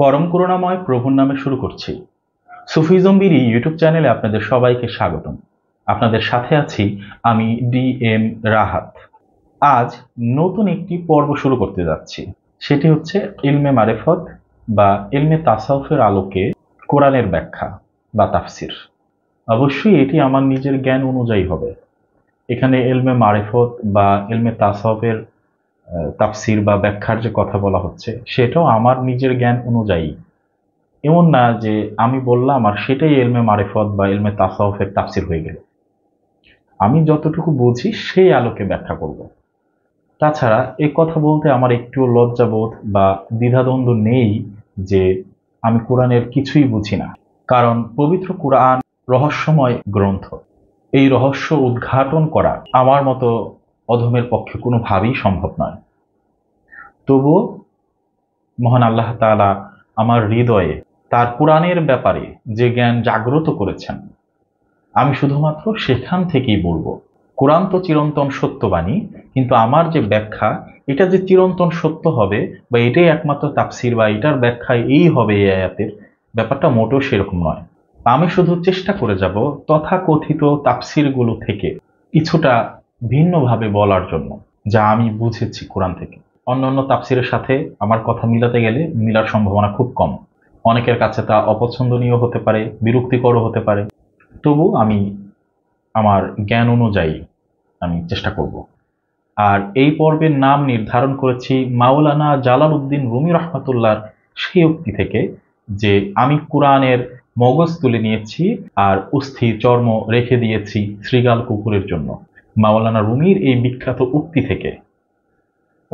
পরম করুণাময় প্রভুর নামে শুরু করছি সুফি জম্বির ইউটিউব চ্যানেলে আপনাদের সবাইকে স্বাগতম আপনাদের সাথে আছি আমি ডি এম রাহাত আজ নতুন একটি পর্ব শুরু করতে যাচ্ছি সেটি হচ্ছে ইলমে মারেফত বা ইলমে তাসাউফের আলোকে কোরআনের ব্যাখ্যা বা তাফসির অবশ্যই এটি আমার নিজের জ্ঞান অনুযায়ী হবে এখানে এলমে মারেফত বা এলমে তাসাউফের তাফসির বা ব্যাখ্যার যে কথা বলা হচ্ছে সেটাও আমার নিজের জ্ঞান অনুযায়ী এমন না যে আমি বললাম আর সেটাই এলমে মারেফত বা এলমে তাসাউফের তাফসির হয়ে গেল আমি যতটুকু বুঝি সেই আলোকে ব্যাখ্যা করব তাছাড়া এ কথা বলতে আমার একটুও লজ্জাবোধ বা দ্বিধাদ্বন্দ্ব নেই যে আমি কোরআনের কিছুই বুঝি না কারণ পবিত্র কোরআন রহস্যময় গ্রন্থ এই রহস্য উদ্ঘাটন করা আমার মতো অধমের পক্ষে কোনোভাবেই সম্ভব নয় তবুও মহান আল্লাহ তালা আমার হৃদয়ে তার পুরাণের ব্যাপারে যে জ্ঞান জাগ্রত করেছেন আমি শুধুমাত্র সেখান থেকেই বলবো কোরআন তো চিরন্তন সত্যবাণী কিন্তু আমার যে ব্যাখ্যা এটা যে চিরন্তন সত্য হবে বা এটাই একমাত্র তাপসির বা এটার ব্যাখ্যা এই হবে এই আয়াতের ব্যাপারটা মোটেও সেরকম নয় আমি শুধু চেষ্টা করে যাব তথাকথিত তাপসিরগুলো থেকে কিছুটা ভিন্নভাবে বলার জন্য যা আমি বুঝেছি কোরআন থেকে অন্যান্য তাপসিরের সাথে আমার কথা মিলাতে গেলে মিলার সম্ভাবনা খুব কম অনেকের কাছে তা অপছন্দনীয় হতে পারে বিরক্তিকরও হতে পারে তবু আমি আমার জ্ঞান অনুযায়ী আমি চেষ্টা করব আর এই পর্বের নাম নির্ধারণ করেছি মাওলানা জালাল উদ্দিন রুমি রহমতুল্লার সেই উক্তি থেকে যে আমি কোরআনের মগজ তুলে নিয়েছি আর অস্থি চর্ম রেখে দিয়েছি শ্রীগাল কুকুরের জন্য মাওলানা রুমির এই বিখ্যাত উক্তি থেকে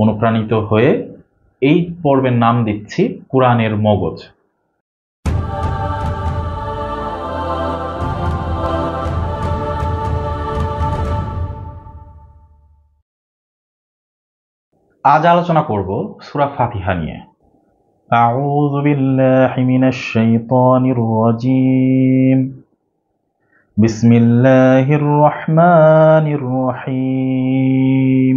অনুপ্রাণিত হয়ে এই পর্বের নাম দিচ্ছি কোরআনের মগজ আজ আলোচনা করব সুরা ফাতিহা নিয়ে أعوذ بالله من الشيطان الرجيم بسم الله الرحمن الرحيم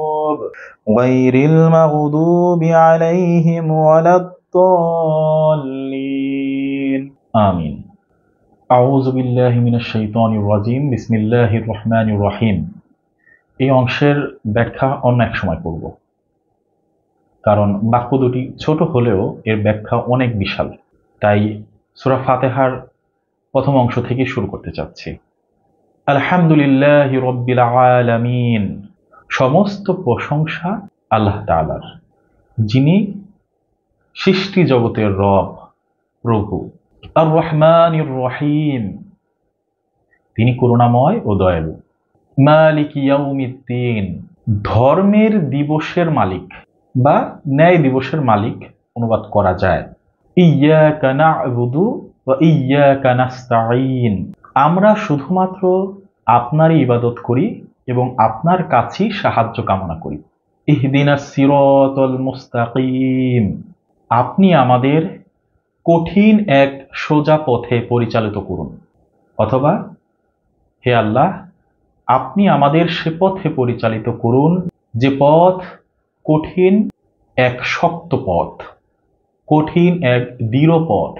غير المغضوب عليهم ولا الضالين آمين أعوذ بالله من الشيطان الرجيم بسم الله الرحمن الرحيم এই অংশের ব্যাখ্যা অন্য এক সময় করব কারণ বাক্য দুটি ছোট হলেও এর ব্যাখ্যা অনেক বিশাল তাই সুরা ফাতেহার প্রথম অংশ থেকে শুরু করতে চাচ্ছি আলহামদুলিল্লাহ রব্বিল আলামিন সমস্ত প্রশংসা আল্লাহ তালার যিনি সৃষ্টি জগতের রব প্রভু আর রহমান রহিম তিনি করুণাময় ও দয়ালু মালিক ইয়ামিদ্দিন ধর্মের দিবসের মালিক বা ন্যায় দিবসের মালিক অনুবাদ করা যায় ইয়া কানা বুধু বা ইয়া কানাস্তাইন আমরা শুধুমাত্র আপনারই ইবাদত করি এবং আপনার কাছেই সাহায্য কামনা করি ইহদিনা সিরতল মুস্তাকিম আপনি আমাদের কঠিন এক সোজা পথে পরিচালিত করুন অথবা হে আল্লাহ আপনি আমাদের সে পথে পরিচালিত করুন যে পথ কঠিন এক শক্ত পথ কঠিন এক দৃঢ় পথ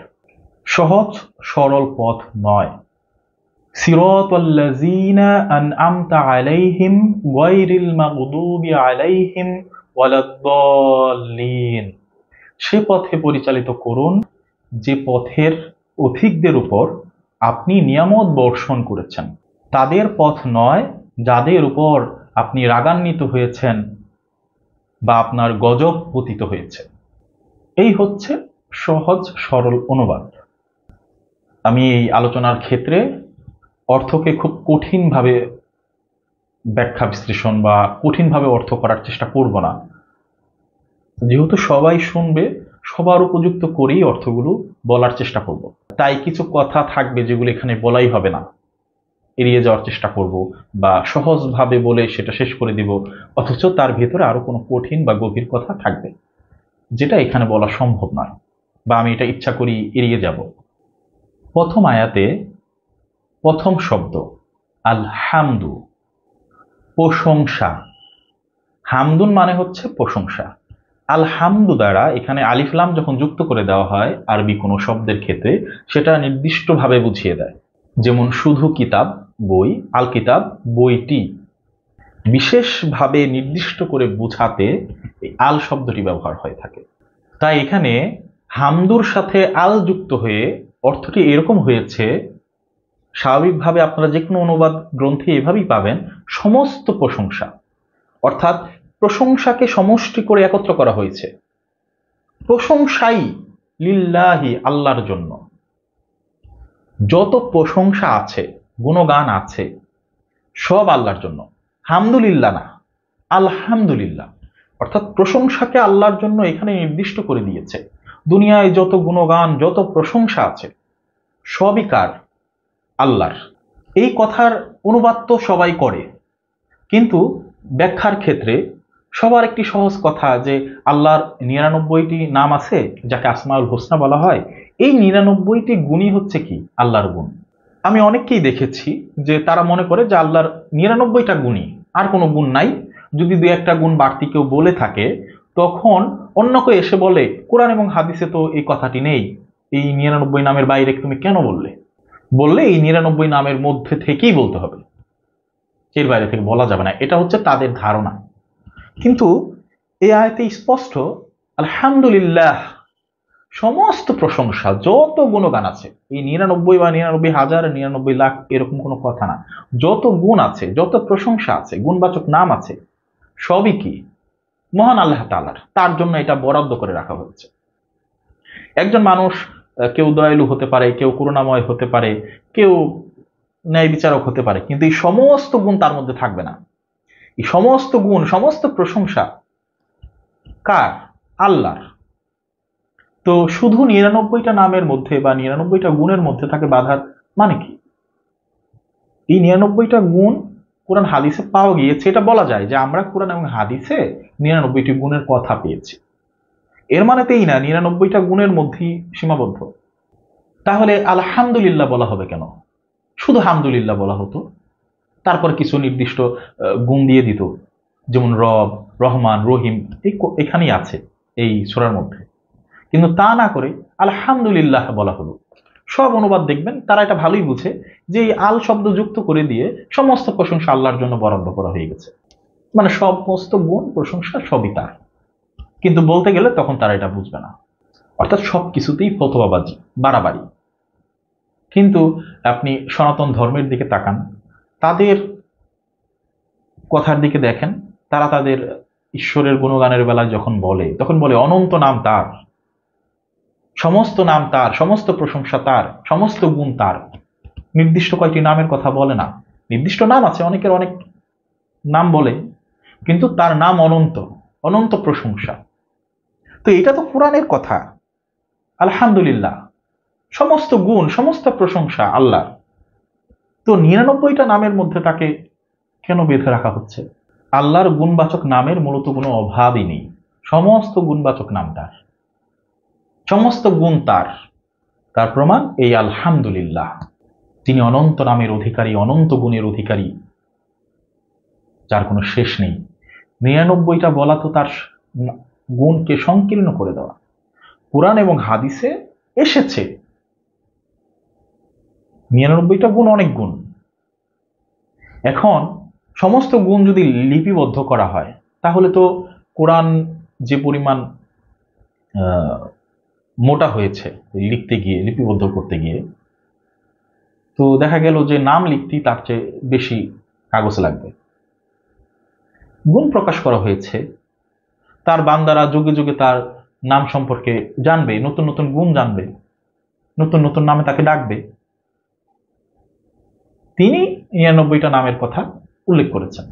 সহজ সরল পথ নয় صراط الذين أنعمت عليهم غير المغضوب عليهم ولا الضالين সে পথে পরিচালিত করুন যে পথের অধিকদের উপর আপনি নিয়ামত বর্ষণ করেছেন তাদের পথ নয় যাদের উপর আপনি রাগান্বিত হয়েছেন বা আপনার গজব পতিত হয়েছে এই হচ্ছে সহজ সরল অনুবাদ আমি এই আলোচনার ক্ষেত্রে অর্থকে খুব কঠিনভাবে ব্যাখ্যা বিশ্লেষণ বা কঠিনভাবে অর্থ করার চেষ্টা করব না যেহেতু সবাই শুনবে সবার উপযুক্ত করেই অর্থগুলো বলার চেষ্টা করব। তাই কিছু কথা থাকবে যেগুলো এখানে বলাই হবে না এড়িয়ে যাওয়ার চেষ্টা করব বা সহজভাবে বলে সেটা শেষ করে দিব অথচ তার ভেতরে আরও কোনো কঠিন বা গভীর কথা থাকবে যেটা এখানে বলা সম্ভব নয় বা আমি এটা ইচ্ছা করি এড়িয়ে যাব প্রথম আয়াতে প্রথম শব্দ আল হামদু প্রশংসা হামদুন মানে হচ্ছে প্রশংসা আল হামদু দ্বারা এখানে আলিফলাম যখন যুক্ত করে দেওয়া হয় আরবি কোনো শব্দের ক্ষেত্রে সেটা নির্দিষ্টভাবে বুঝিয়ে দেয় যেমন শুধু কিতাব বই আল কিতাব বইটি বিশেষভাবে নির্দিষ্ট করে বুঝাতে এই আল শব্দটি ব্যবহার হয়ে থাকে তাই এখানে হামদুর সাথে আল যুক্ত হয়ে অর্থটি এরকম হয়েছে স্বাভাবিকভাবে আপনারা যে কোনো অনুবাদ গ্রন্থে এভাবেই পাবেন সমস্ত প্রশংসা অর্থাৎ প্রশংসাকে সমষ্টি করে একত্র করা হয়েছে প্রশংসাই লিল্লাহি আল্লাহর জন্য যত প্রশংসা আছে গুণগান আছে সব আল্লাহর জন্য হামদুলিল্লাহ না আলহামদুলিল্লাহ অর্থাৎ প্রশংসাকে আল্লাহর জন্য এখানে নির্দিষ্ট করে দিয়েছে দুনিয়ায় যত গুণগান যত প্রশংসা আছে সবই কার আল্লাহর এই কথার অনুবাদ তো সবাই করে কিন্তু ব্যাখ্যার ক্ষেত্রে সবার একটি সহজ কথা যে আল্লাহর নিরানব্বইটি নাম আছে যাকে আসমাউল হোসনা বলা হয় এই নিরানব্বইটি গুণই হচ্ছে কি আল্লাহর গুণ আমি অনেককেই দেখেছি যে তারা মনে করে যে আল্লাহর নিরানব্বইটা গুণই আর কোনো গুণ নাই যদি দু একটা গুণ বাড়তি কেউ বলে থাকে তখন অন্য কেউ এসে বলে কোরআন এবং হাদিসে তো এই কথাটি নেই এই নিরানব্বই নামের বাইরে তুমি কেন বললে বললে এই নিরানব্বই নামের মধ্যে থেকেই বলতে হবে এর বাইরে থেকে বলা যাবে না এটা হচ্ছে তাদের ধারণা কিন্তু এ আয়তে স্পষ্ট আলহামদুলিল্লাহ সমস্ত প্রশংসা যত গুণগান আছে এই নিরানব্বই বা নিরানব্বই হাজার নিরানব্বই লাখ এরকম কোনো কথা না যত গুণ আছে যত প্রশংসা আছে গুণবাচক নাম আছে সবই কি মহান আল্লাহ তালার তার জন্য এটা বরাদ্দ করে রাখা হয়েছে একজন মানুষ কেউ দয়ালু হতে পারে কেউ করুণাময় হতে পারে কেউ ন্যায় বিচারক হতে পারে কিন্তু এই সমস্ত গুণ তার মধ্যে থাকবে না এই সমস্ত গুণ সমস্ত প্রশংসা কার আল্লাহর তো শুধু নিরানব্বইটা নামের মধ্যে বা নিরানব্বইটা গুণের মধ্যে থাকে বাধার মানে কি এই নিরানব্বইটা গুণ কোরআন হাদিসে পাওয়া গিয়েছে এটা বলা যায় যে আমরা কোরআন এবং হাদিসে নিরানব্বইটি গুণের কথা পেয়েছি এর মানেতেই না নিরানব্বইটা গুণের মধ্যেই সীমাবদ্ধ তাহলে আলহামদুলিল্লাহ বলা হবে কেন শুধু হামদুলিল্লাহ বলা হতো তারপর কিছু নির্দিষ্ট গুণ দিয়ে দিত যেমন রব রহমান রহিম এই এখানেই আছে এই সোরার মধ্যে কিন্তু তা না করে আলহামদুলিল্লাহ বলা হলো সব অনুবাদ দেখবেন তারা এটা ভালোই বুঝে যে এই আল শব্দ যুক্ত করে দিয়ে সমস্ত প্রশংসা আল্লাহর জন্য বরাদ্দ করা হয়ে গেছে মানে সমস্ত গুণ প্রশংসা সবই তার কিন্তু বলতে গেলে তখন তারা এটা বুঝবে না অর্থাৎ সব কিছুতেই ফতোয়াবাজি বাড়াবাড়ি কিন্তু আপনি সনাতন ধর্মের দিকে তাকান তাদের কথার দিকে দেখেন তারা তাদের ঈশ্বরের গুণগানের বেলায় যখন বলে তখন বলে অনন্ত নাম তার সমস্ত নাম তার সমস্ত প্রশংসা তার সমস্ত গুণ তার নির্দিষ্ট কয়েকটি নামের কথা বলে না নির্দিষ্ট নাম আছে অনেকের অনেক নাম বলে কিন্তু তার নাম অনন্ত অনন্ত প্রশংসা তো এটা তো কোরআনের কথা আলহামদুলিল্লাহ সমস্ত গুণ সমস্ত প্রশংসা আল্লাহ তো নিরানব্বইটা নামের মধ্যে তাকে কেন বেঁধে রাখা হচ্ছে আল্লাহর গুণবাচক নামের মূলত কোনো অভাবই নেই সমস্ত গুণবাচক নাম তার সমস্ত গুণ তার তার প্রমাণ এই আলহামদুলিল্লাহ তিনি অনন্ত নামের অধিকারী অনন্ত গুণের অধিকারী যার কোনো শেষ নেই নিরানব্বইটা বলা তো তার গুণকে সংকীর্ণ করে দেওয়া কোরআন এবং হাদিসে এসেছে নিরানব্বইটা গুণ অনেক গুণ এখন সমস্ত গুণ যদি লিপিবদ্ধ করা হয় তাহলে তো কোরআন যে পরিমাণ মোটা হয়েছে লিখতে গিয়ে লিপিবদ্ধ করতে গিয়ে তো দেখা গেল যে নাম লিখতেই তার চেয়ে বেশি কাগজ লাগবে গুণ প্রকাশ করা হয়েছে তার বান্দারা যুগে যুগে তার নাম সম্পর্কে জানবে নতুন নতুন গুণ জানবে নতুন নতুন নামে তাকে ডাকবে তিনি নিরানব্বইটা নামের কথা উল্লেখ করেছেন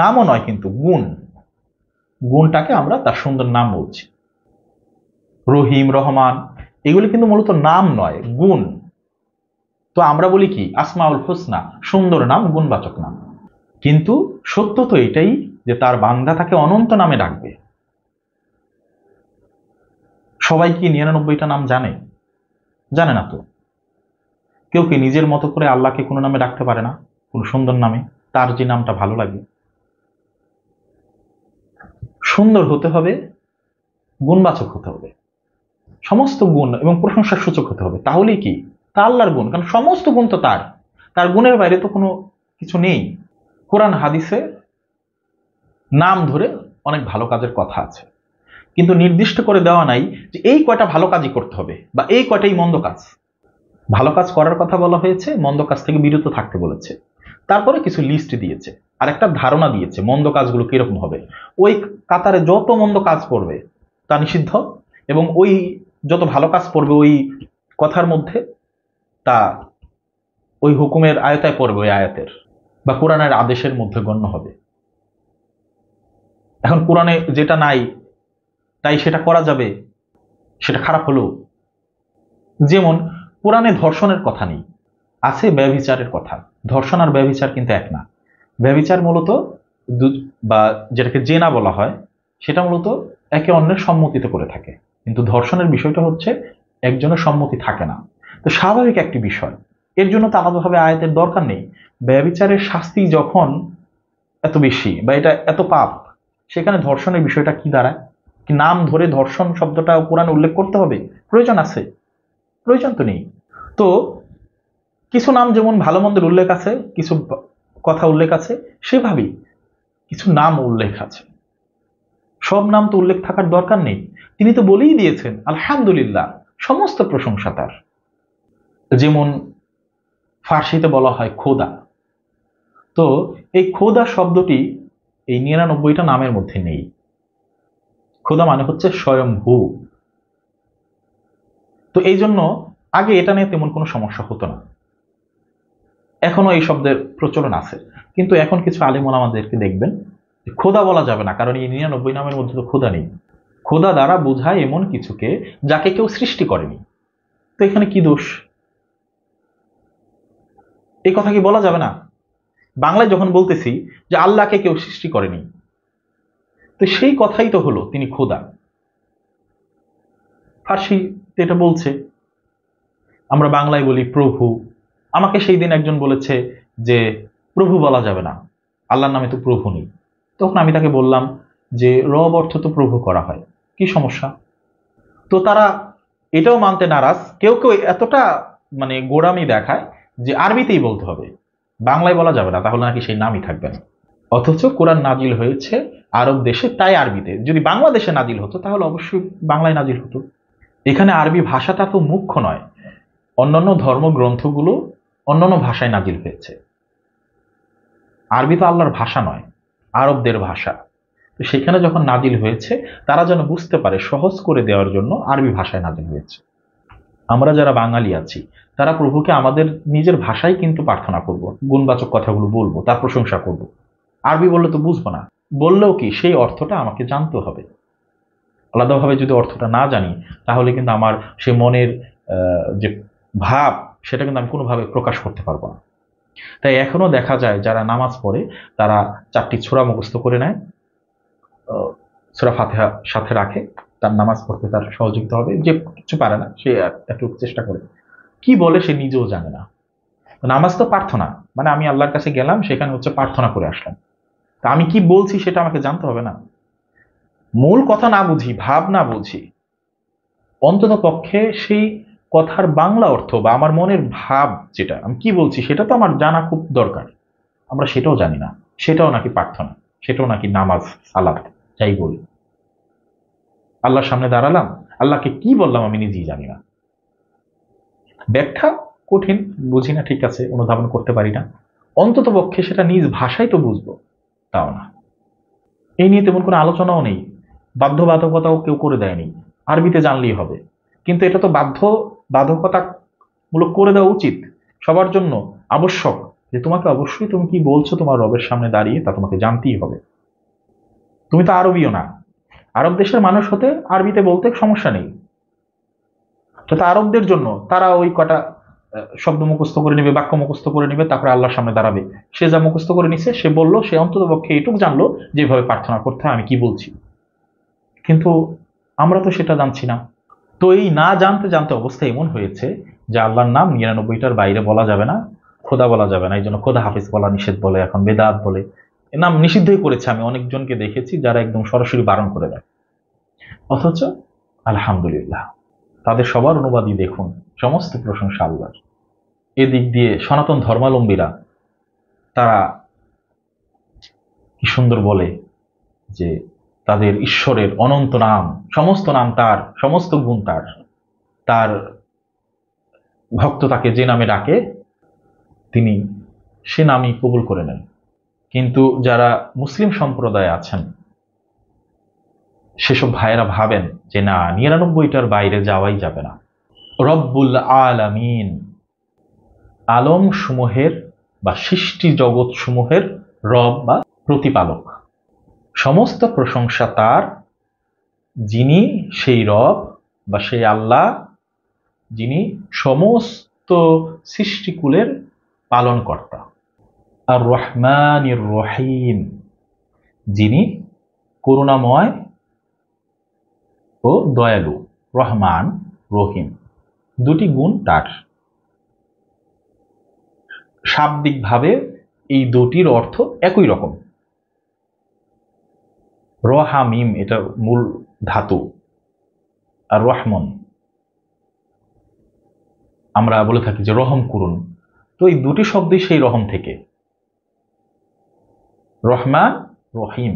নামও নয় কিন্তু গুণ গুণটাকে আমরা তার সুন্দর নাম বলছি রহিম রহমান এগুলি কিন্তু মূলত নাম নয় গুণ তো আমরা বলি কি আসমাউল হোসনা সুন্দর নাম গুণবাচক নাম কিন্তু সত্য তো এটাই যে তার বান্দা তাকে অনন্ত নামে ডাকবে সবাই কি নিরানব্বইটা নাম জানে জানে না তো কেউ কি নিজের মতো করে আল্লাহকে কোনো নামে ডাকতে পারে না কোনো সুন্দর নামে তার যে নামটা ভালো লাগে সুন্দর হতে হবে গুণবাচক হতে হবে সমস্ত গুণ এবং প্রশংসার সূচক হতে হবে তাহলেই কি তা আল্লাহর গুণ কারণ সমস্ত গুণ তো তার তার গুণের বাইরে তো কোনো কিছু নেই কোরআন হাদিসে নাম ধরে অনেক ভালো কাজের কথা আছে কিন্তু নির্দিষ্ট করে দেওয়া নাই যে এই কয়টা ভালো কাজই করতে হবে বা এই কয়টাই মন্দ কাজ ভালো কাজ করার কথা বলা হয়েছে মন্দ কাজ থেকে বিরত থাকতে বলেছে তারপরে কিছু লিস্ট দিয়েছে আর একটা ধারণা দিয়েছে মন্দ কাজগুলো কীরকম হবে ওই কাতারে যত মন্দ কাজ করবে তা নিষিদ্ধ এবং ওই যত ভালো কাজ পড়বে ওই কথার মধ্যে তা ওই হুকুমের আয়তায় পড়বে ওই আয়াতের বা কোরআনের আদেশের মধ্যে গণ্য হবে এখন কোরআনে যেটা নাই তাই সেটা করা যাবে সেটা খারাপ হলো যেমন কোরআনে ধর্ষণের কথা নেই আছে ব্যবিচারের কথা ধর্ষণ আর ব্যবিচার কিন্তু এক না ব্যবিচার মূলত বা যেটাকে জেনা বলা হয় সেটা মূলত একে অন্যের সম্মতিতে করে থাকে কিন্তু ধর্ষণের বিষয়টা হচ্ছে একজনের সম্মতি থাকে না তো স্বাভাবিক একটি বিষয় এর জন্য তো আলাদাভাবে আয়াতের দরকার নেই ব্যবিচারের শাস্তি যখন এত বেশি বা এটা এত পাপ সেখানে ধর্ষণের বিষয়টা কি দাঁড়ায় কি নাম ধরে ধর্ষণ শব্দটা কোরআন উল্লেখ করতে হবে প্রয়োজন আছে প্রয়োজন তো নেই তো কিছু নাম যেমন ভালো মন্দের উল্লেখ আছে কিছু কথা উল্লেখ আছে সেভাবেই কিছু নাম উল্লেখ আছে সব নাম তো উল্লেখ থাকার দরকার নেই তিনি তো বলেই দিয়েছেন আলহামদুলিল্লাহ সমস্ত প্রশংসা তার যেমন ফার্সিতে বলা হয় খোদা তো এই খোদা শব্দটি এই নিরানব্বইটা নামের মধ্যে নেই খোদা মানে হচ্ছে স্বয়ংভু তো এই জন্য আগে এটা নিয়ে তেমন কোনো সমস্যা হতো না এখনো এই শব্দের প্রচলন আছে কিন্তু এখন কিছু আলিমুল আমাদেরকে দেখবেন খোদা বলা যাবে না কারণ এই নিরানব্বই নামের মধ্যে তো খোদা নেই খোদা দ্বারা বোঝায় এমন কিছুকে যাকে কেউ সৃষ্টি করেনি তো এখানে কি দোষ এই কথা কি বলা যাবে না বাংলায় যখন বলতেছি যে আল্লাহকে কেউ সৃষ্টি করেনি তো সেই কথাই তো হলো তিনি খোদা ফার্সি এটা বলছে আমরা বাংলায় বলি প্রভু আমাকে সেই দিন একজন বলেছে যে প্রভু বলা যাবে না আল্লাহর নামে তো প্রভু নেই তখন আমি তাকে বললাম যে রব অর্থ তো প্রভু করা হয় কি সমস্যা তো তারা এটাও মানতে নারাজ কেউ কেউ এতটা মানে গোড়ামি দেখায় যে আরবিতেই বলতে হবে বাংলায় বলা যাবে না তাহলে নাকি সেই নামই থাকবে না অথচ কোরআন নাজিল হয়েছে আরব দেশে তাই আরবিতে যদি বাংলাদেশে নাজিল হতো তাহলে অবশ্যই বাংলায় নাজিল হতো এখানে আরবি ভাষাটা তো মুখ্য নয় অন্যান্য ধর্মগ্রন্থগুলো অন্যান্য ভাষায় নাজিল হয়েছে আরবি তো আল্লাহর ভাষা নয় আরবদের ভাষা তো সেখানে যখন নাজিল হয়েছে তারা যেন বুঝতে পারে সহজ করে দেওয়ার জন্য আরবি ভাষায় নাজিল হয়েছে আমরা যারা বাঙালি আছি তারা প্রভুকে আমাদের নিজের ভাষায় কিন্তু প্রার্থনা করব গুণবাচক কথাগুলো বলবো তার প্রশংসা করব আরবি বললে তো বুঝবো না বললেও কি সেই অর্থটা আমাকে জানতে হবে আলাদাভাবে যদি অর্থটা না জানি তাহলে কিন্তু আমার সে মনের যে ভাব সেটা কিন্তু আমি কোনোভাবে প্রকাশ করতে পারবো না তাই এখনও দেখা যায় যারা নামাজ পড়ে তারা চারটি ছোড়া মুখস্থ করে নেয় ছোড়া ফাতেহা সাথে রাখে তার নামাজ পড়তে তার সহযোগিতা হবে যে কিছু পারে না সে একটু চেষ্টা করে কি বলে সে নিজেও জানে না নামাজ তো প্রার্থনা মানে আমি আল্লাহর কাছে গেলাম সেখানে হচ্ছে প্রার্থনা করে আসলাম তা আমি কি বলছি সেটা আমাকে জানতে হবে না মূল কথা না বুঝি ভাব না বুঝি অন্তত পক্ষে সেই কথার বাংলা অর্থ বা আমার মনের ভাব যেটা আমি কি বলছি সেটা তো আমার জানা খুব দরকার আমরা সেটাও জানি না সেটাও নাকি প্রার্থনা সেটাও নাকি নামাজ সালাদ যাই বলি আল্লাহর সামনে দাঁড়ালাম আল্লাহকে কি বললাম আমি নিজেই জানি না ব্যাখ্যা কঠিন বুঝি না ঠিক আছে অনুধাবন করতে পারি না অন্তত পক্ষে সেটা নিজ ভাষায় তো বুঝবো তাও না এই নিয়ে তেমন কোনো আলোচনাও নেই বাধ্যবাধকতাও কেউ করে দেয়নি আরবিতে জানলেই হবে কিন্তু এটা তো বাধ্য বাধকতা মূলক করে দেওয়া উচিত সবার জন্য আবশ্যক যে তোমাকে অবশ্যই তুমি কি বলছো তোমার রবের সামনে দাঁড়িয়ে তা তোমাকে জানতেই হবে তুমি তো আরবিও না আরব দেশের মানুষ হতে আরবিতে বলতে সমস্যা নেই তো তা আরবদের জন্য তারা ওই কটা শব্দ মুখস্থ করে নেবে বাক্য মুখস্থ করে নেবে তারপরে আল্লাহর সামনে দাঁড়াবে সে যা মুখস্থ করে নিচ্ছে সে বলল সে অন্তত পক্ষে এইটুক জানলো যেভাবে প্রার্থনা করতে হয় আমি কি বলছি কিন্তু আমরা তো সেটা জানছি না তো এই না জানতে জানতে অবস্থা এমন হয়েছে যে আল্লাহর নাম নিরানব্বইটার বাইরে বলা যাবে না খোদা বলা যাবে না এই জন্য খোদা হাফিজ বলা নিষেধ বলে এখন বেদাত বলে নাম নিষিদ্ধই করেছে আমি অনেকজনকে দেখেছি যারা একদম সরাসরি বারণ করে দেয় অথচ আলহামদুলিল্লাহ তাদের সবার অনুবাদই দেখুন সমস্ত প্রশংসা আল্লাহ এদিক দিয়ে সনাতন ধর্মালম্বীরা তারা কি সুন্দর বলে যে তাদের ঈশ্বরের অনন্ত নাম সমস্ত নাম তার সমস্ত গুণ তার তার ভক্ত তাকে যে নামে ডাকে তিনি সে নামই কবুল করে নেন কিন্তু যারা মুসলিম সম্প্রদায় আছেন সেসব ভাইয়েরা ভাবেন যে না নিরানব্বইটার বাইরে যাওয়াই যাবে না রব্বুল আলামিন আলম সমূহের বা সৃষ্টি জগৎ সমূহের রব বা প্রতিপালক সমস্ত প্রশংসা তার যিনি সেই রব বা সেই আল্লাহ যিনি সমস্ত সৃষ্টিকুলের পালনকর্তা আর রহমান রহিম যিনি করুণাময় ও দয়ালু রহমান রহিম দুটি গুণ তার শাব্দিকভাবে এই দুটির অর্থ একই রকম রহামিম এটা মূল ধাতু আর রহমন আমরা বলে থাকি যে রহম করুন তো এই দুটি শব্দই সেই রহম থেকে রহমান রহিম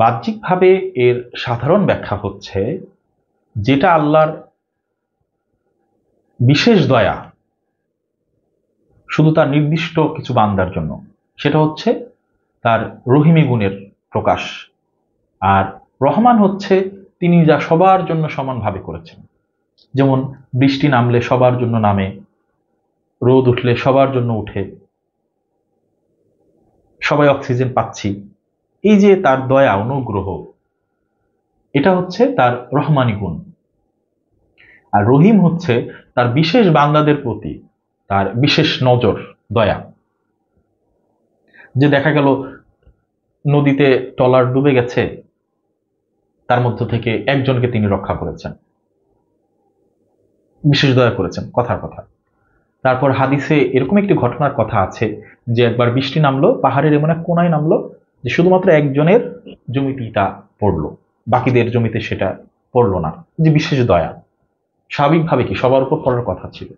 বাহ্যিকভাবে এর সাধারণ ব্যাখ্যা হচ্ছে যেটা আল্লাহর বিশেষ দয়া শুধু তার নির্দিষ্ট কিছু বান্দার জন্য সেটা হচ্ছে তার রহিমী গুণের প্রকাশ আর রহমান হচ্ছে তিনি যা সবার জন্য সমানভাবে করেছেন যেমন বৃষ্টি নামলে সবার জন্য নামে রোদ উঠলে সবার জন্য উঠে সবাই অক্সিজেন পাচ্ছি এই যে তার দয়া অনুগ্রহ এটা হচ্ছে তার রহমানি গুণ আর রহিম হচ্ছে তার বিশেষ বান্দাদের প্রতি তার বিশেষ নজর দয়া যে দেখা গেল নদীতে টলার ডুবে গেছে তার মধ্য থেকে একজনকে তিনি রক্ষা করেছেন বিশেষ দয়া করেছেন কথার কথা তারপর হাদিসে এরকম একটি ঘটনার কথা আছে যে একবার বৃষ্টি নামলো পাহাড়ের এমন এক কোনায় নামলো যে শুধুমাত্র একজনের জমিতেই তা পড়লো বাকিদের জমিতে সেটা পড়লো না যে বিশেষ দয়া স্বাভাবিকভাবে কি সবার উপর পড়ার কথা ছিল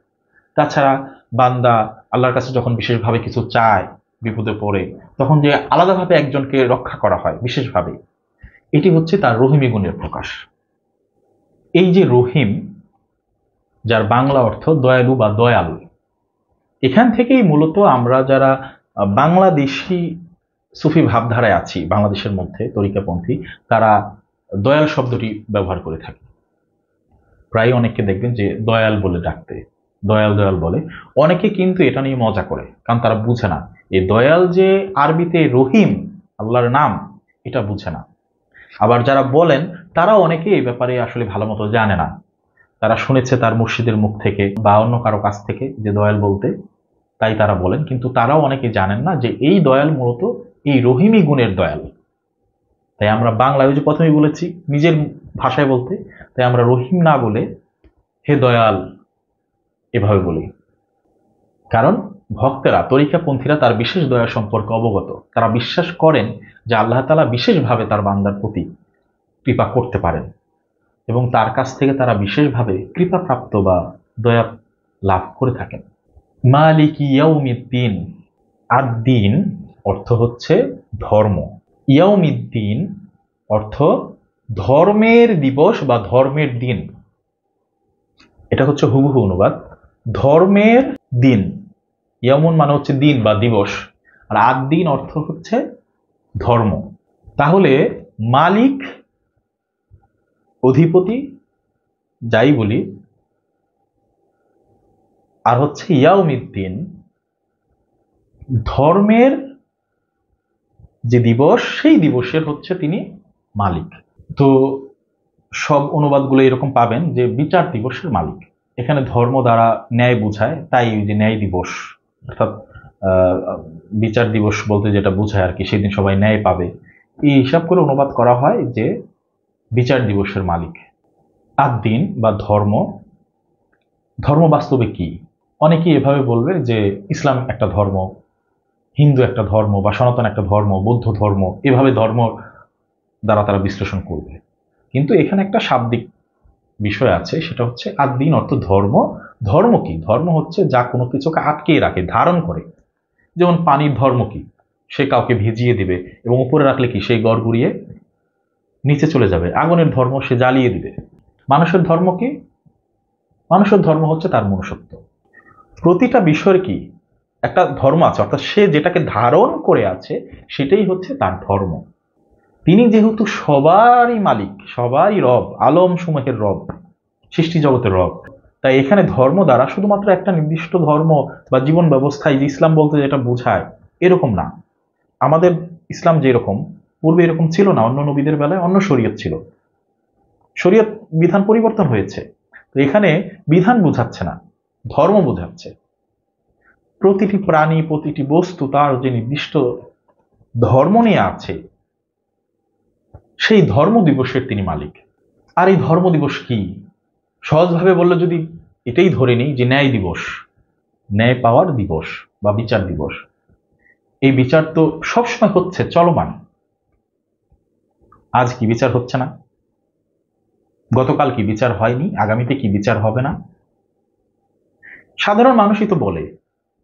তাছাড়া বান্দা আল্লাহর কাছে যখন বিশেষভাবে কিছু চায় বিপদে পড়ে তখন যে আলাদাভাবে একজনকে রক্ষা করা হয় বিশেষভাবে এটি হচ্ছে তার রহিমী গুণের প্রকাশ এই যে রহিম যার বাংলা অর্থ দয়ালু বা দয়ালু এখান থেকেই মূলত আমরা যারা বাংলাদেশি সুফি ভাবধারায় আছি বাংলাদেশের মধ্যে তরিকাপন্থী তারা দয়াল শব্দটি ব্যবহার করে থাকে প্রায় অনেককে দেখবেন যে দয়াল বলে ডাকতে দয়াল দয়াল বলে অনেকে কিন্তু এটা নিয়ে মজা করে কারণ তারা বুঝে না এই দয়াল যে আরবিতে রহিম আল্লাহর নাম এটা বুঝে না আবার যারা বলেন তারা অনেকে এই ব্যাপারে আসলে ভালো মতো জানে না তারা শুনেছে তার মুর্শিদের মুখ থেকে বা অন্য কারো কাছ থেকে যে দয়াল বলতে তাই তারা বলেন কিন্তু তারাও অনেকে জানেন না যে এই দয়াল মূলত এই রহিমী গুণের দয়াল তাই আমরা বাংলায় যে প্রথমেই বলেছি নিজের ভাষায় বলতে তাই আমরা রহিম না বলে হে দয়াল এভাবে বলি কারণ ভক্তেরা তরিকাপন্থীরা তার বিশেষ দয়া সম্পর্কে অবগত তারা বিশ্বাস করেন যে আল্লাহ তালা বিশেষভাবে তার বান্দার প্রতি কৃপা করতে পারেন এবং তার কাছ থেকে তারা বিশেষভাবে কৃপাপ্রাপ্ত বা দয়া লাভ করে থাকেন মালিক ইয়াউমিদ্দিন দিন অর্থ হচ্ছে ধর্ম ইয়াউমিদ্দিন অর্থ ধর্মের দিবস বা ধর্মের দিন এটা হচ্ছে হুবহু অনুবাদ ধর্মের দিন ইয়মন মানে হচ্ছে দিন বা দিবস আর আদিন অর্থ হচ্ছে ধর্ম তাহলে মালিক অধিপতি যাই বলি আর হচ্ছে ইয়াউমিদ্দিন ধর্মের যে দিবস সেই দিবসের হচ্ছে তিনি মালিক তো সব অনুবাদগুলো এরকম পাবেন যে বিচার দিবসের মালিক এখানে ধর্ম দ্বারা ন্যায় বোঝায় তাই যে ন্যায় দিবস অর্থাৎ বিচার দিবস বলতে যেটা বোঝায় আর কি সেদিন সবাই ন্যায় পাবে এই হিসাব করে অনুবাদ করা হয় যে বিচার দিবসের মালিক আদ্দিন বা ধর্ম ধর্ম বাস্তবে কি অনেকেই এভাবে বলবে যে ইসলাম একটা ধর্ম হিন্দু একটা ধর্ম বা সনাতন একটা ধর্ম বৌদ্ধ ধর্ম এভাবে ধর্ম দ্বারা তারা বিশ্লেষণ করবে কিন্তু এখানে একটা শাব্দিক বিষয় আছে সেটা হচ্ছে আদ্দিন অর্থ ধর্ম ধর্ম কি ধর্ম হচ্ছে যা কোনো কিছুকে আটকিয়ে রাখে ধারণ করে যেমন পানির ধর্ম কি সে কাউকে ভিজিয়ে দিবে এবং উপরে রাখলে কি সেই গড় গুড়িয়ে নিচে চলে যাবে আগুনের ধর্ম সে জ্বালিয়ে দিবে মানুষের ধর্ম কি মানুষের ধর্ম হচ্ছে তার মনুষ্যত্ব প্রতিটা বিষয়ের কি একটা ধর্ম আছে অর্থাৎ সে যেটাকে ধারণ করে আছে সেটাই হচ্ছে তার ধর্ম তিনি যেহেতু সবারই মালিক সবাই রব আলম সুমেহের রব সৃষ্টি জগতের রব তাই এখানে ধর্ম দ্বারা শুধুমাত্র একটা নির্দিষ্ট ধর্ম বা জীবন ব্যবস্থায় যে ইসলাম বলতে যেটা বোঝায় এরকম না আমাদের ইসলাম যেরকম পূর্বে এরকম ছিল না অন্য নবীদের বেলায় অন্য শরীয়ত ছিল শরীয়ত বিধান পরিবর্তন হয়েছে তো এখানে বিধান বোঝাচ্ছে না ধর্ম বোঝাচ্ছে প্রতিটি প্রাণী প্রতিটি বস্তু তার যে নির্দিষ্ট ধর্ম নিয়ে আছে সেই ধর্ম দিবসের তিনি মালিক আর এই ধর্ম দিবস কি সহজভাবে বললে যদি এটাই ধরে নিই যে ন্যায় দিবস ন্যায় পাওয়ার দিবস বা বিচার দিবস এই বিচার তো সবসময় হচ্ছে চলমান আজ কি বিচার হচ্ছে না গতকাল কি বিচার হয়নি আগামীতে কি বিচার হবে না সাধারণ মানুষই তো বলে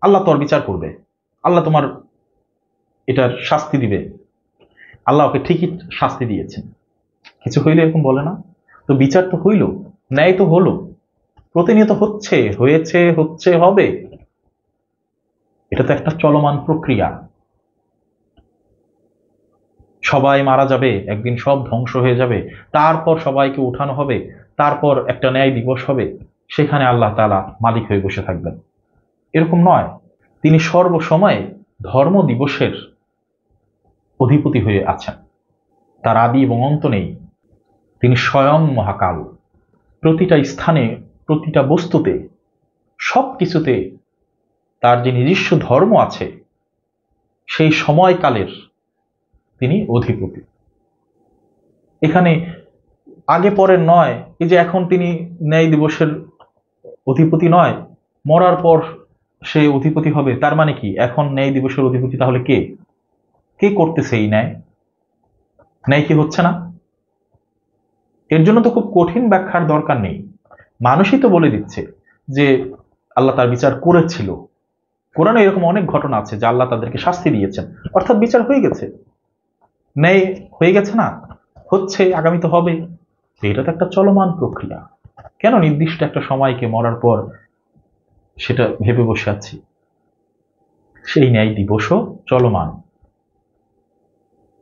আল্লাহ তোর বিচার করবে আল্লাহ তোমার এটার শাস্তি দিবে আল্লাহ ওকে ঠিকই শাস্তি দিয়েছেন কিছু হইলে এরকম বলে না তো বিচার তো হইল ন্যায় তো হলো প্রতিনিয়ত হচ্ছে হয়েছে হচ্ছে হবে এটা তো একটা চলমান প্রক্রিয়া সবাই মারা যাবে একদিন সব ধ্বংস হয়ে যাবে তারপর সবাইকে উঠানো হবে তারপর একটা ন্যায় দিবস হবে সেখানে আল্লাহ তালা মালিক হয়ে বসে থাকবেন এরকম নয় তিনি সর্বসময়ে ধর্ম দিবসের অধিপতি হয়ে আছেন তার আদি এবং অন্ত নেই তিনি স্বয়ং মহাকাল প্রতিটা স্থানে প্রতিটা বস্তুতে সব কিছুতে তার যে নিজস্ব ধর্ম আছে সেই সময়কালের তিনি অধিপতি এখানে আগে পরে নয় এই যে এখন তিনি ন্যায় দিবসের অধিপতি নয় মরার পর সে অধিপতি হবে তার মানে কি এখন ন্যায় দিবসের অধিপতি তাহলে কে কে করতেছে এই ন্যায় ন্যায় কি হচ্ছে না এর জন্য তো খুব কঠিন ব্যাখ্যার দরকার নেই মানুষই তো বলে দিচ্ছে যে আল্লাহ তার বিচার করেছিল কোরআনে এরকম অনেক ঘটনা আছে যে আল্লাহ তাদেরকে শাস্তি দিয়েছেন অর্থাৎ বিচার হয়ে গেছে ন্যায় হয়ে গেছে না হচ্ছে আগামী তো হবে এটা তো একটা চলমান প্রক্রিয়া কেন নির্দিষ্ট একটা সময়কে মরার পর সেটা ভেবে বসে আছি সেই ন্যায় দিবসও চলমান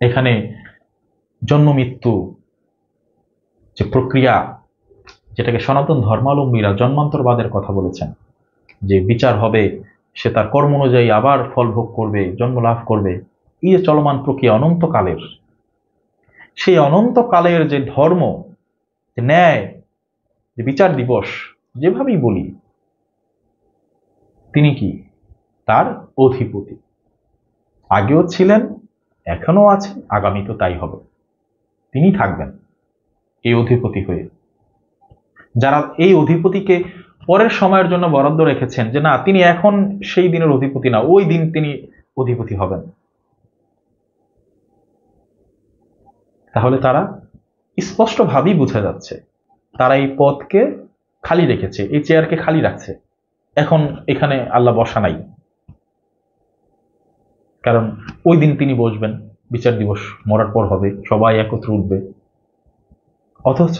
এখানে জন্ম মৃত্যু যে প্রক্রিয়া যেটাকে সনাতন ধর্মাবলম্বীরা জন্মান্তরবাদের কথা বলেছেন যে বিচার হবে সে তার কর্ম অনুযায়ী আবার ফল ভোগ করবে জন্ম লাভ করবে এই যে চলমান প্রক্রিয়া অনন্তকালের সেই অনন্তকালের যে ধর্ম ন্যায় যে বিচার দিবস যেভাবেই বলি তিনি কি তার অধিপতি আগেও ছিলেন এখনো আছে আগামী তো তাই হবে তিনি থাকবেন এই অধিপতি হয়ে যারা এই অধিপতিকে পরের সময়ের জন্য বরাদ্দ রেখেছেন যে না তিনি এখন সেই দিনের অধিপতি না ওই দিন তিনি অধিপতি হবেন তাহলে তারা স্পষ্টভাবেই বোঝা যাচ্ছে তারা এই পথকে খালি রেখেছে এই চেয়ারকে খালি রাখছে এখন এখানে আল্লাহ বসা নাই কারণ ওই দিন তিনি বসবেন বিচার দিবস মরার পর হবে সবাই একত্র উঠবে অথচ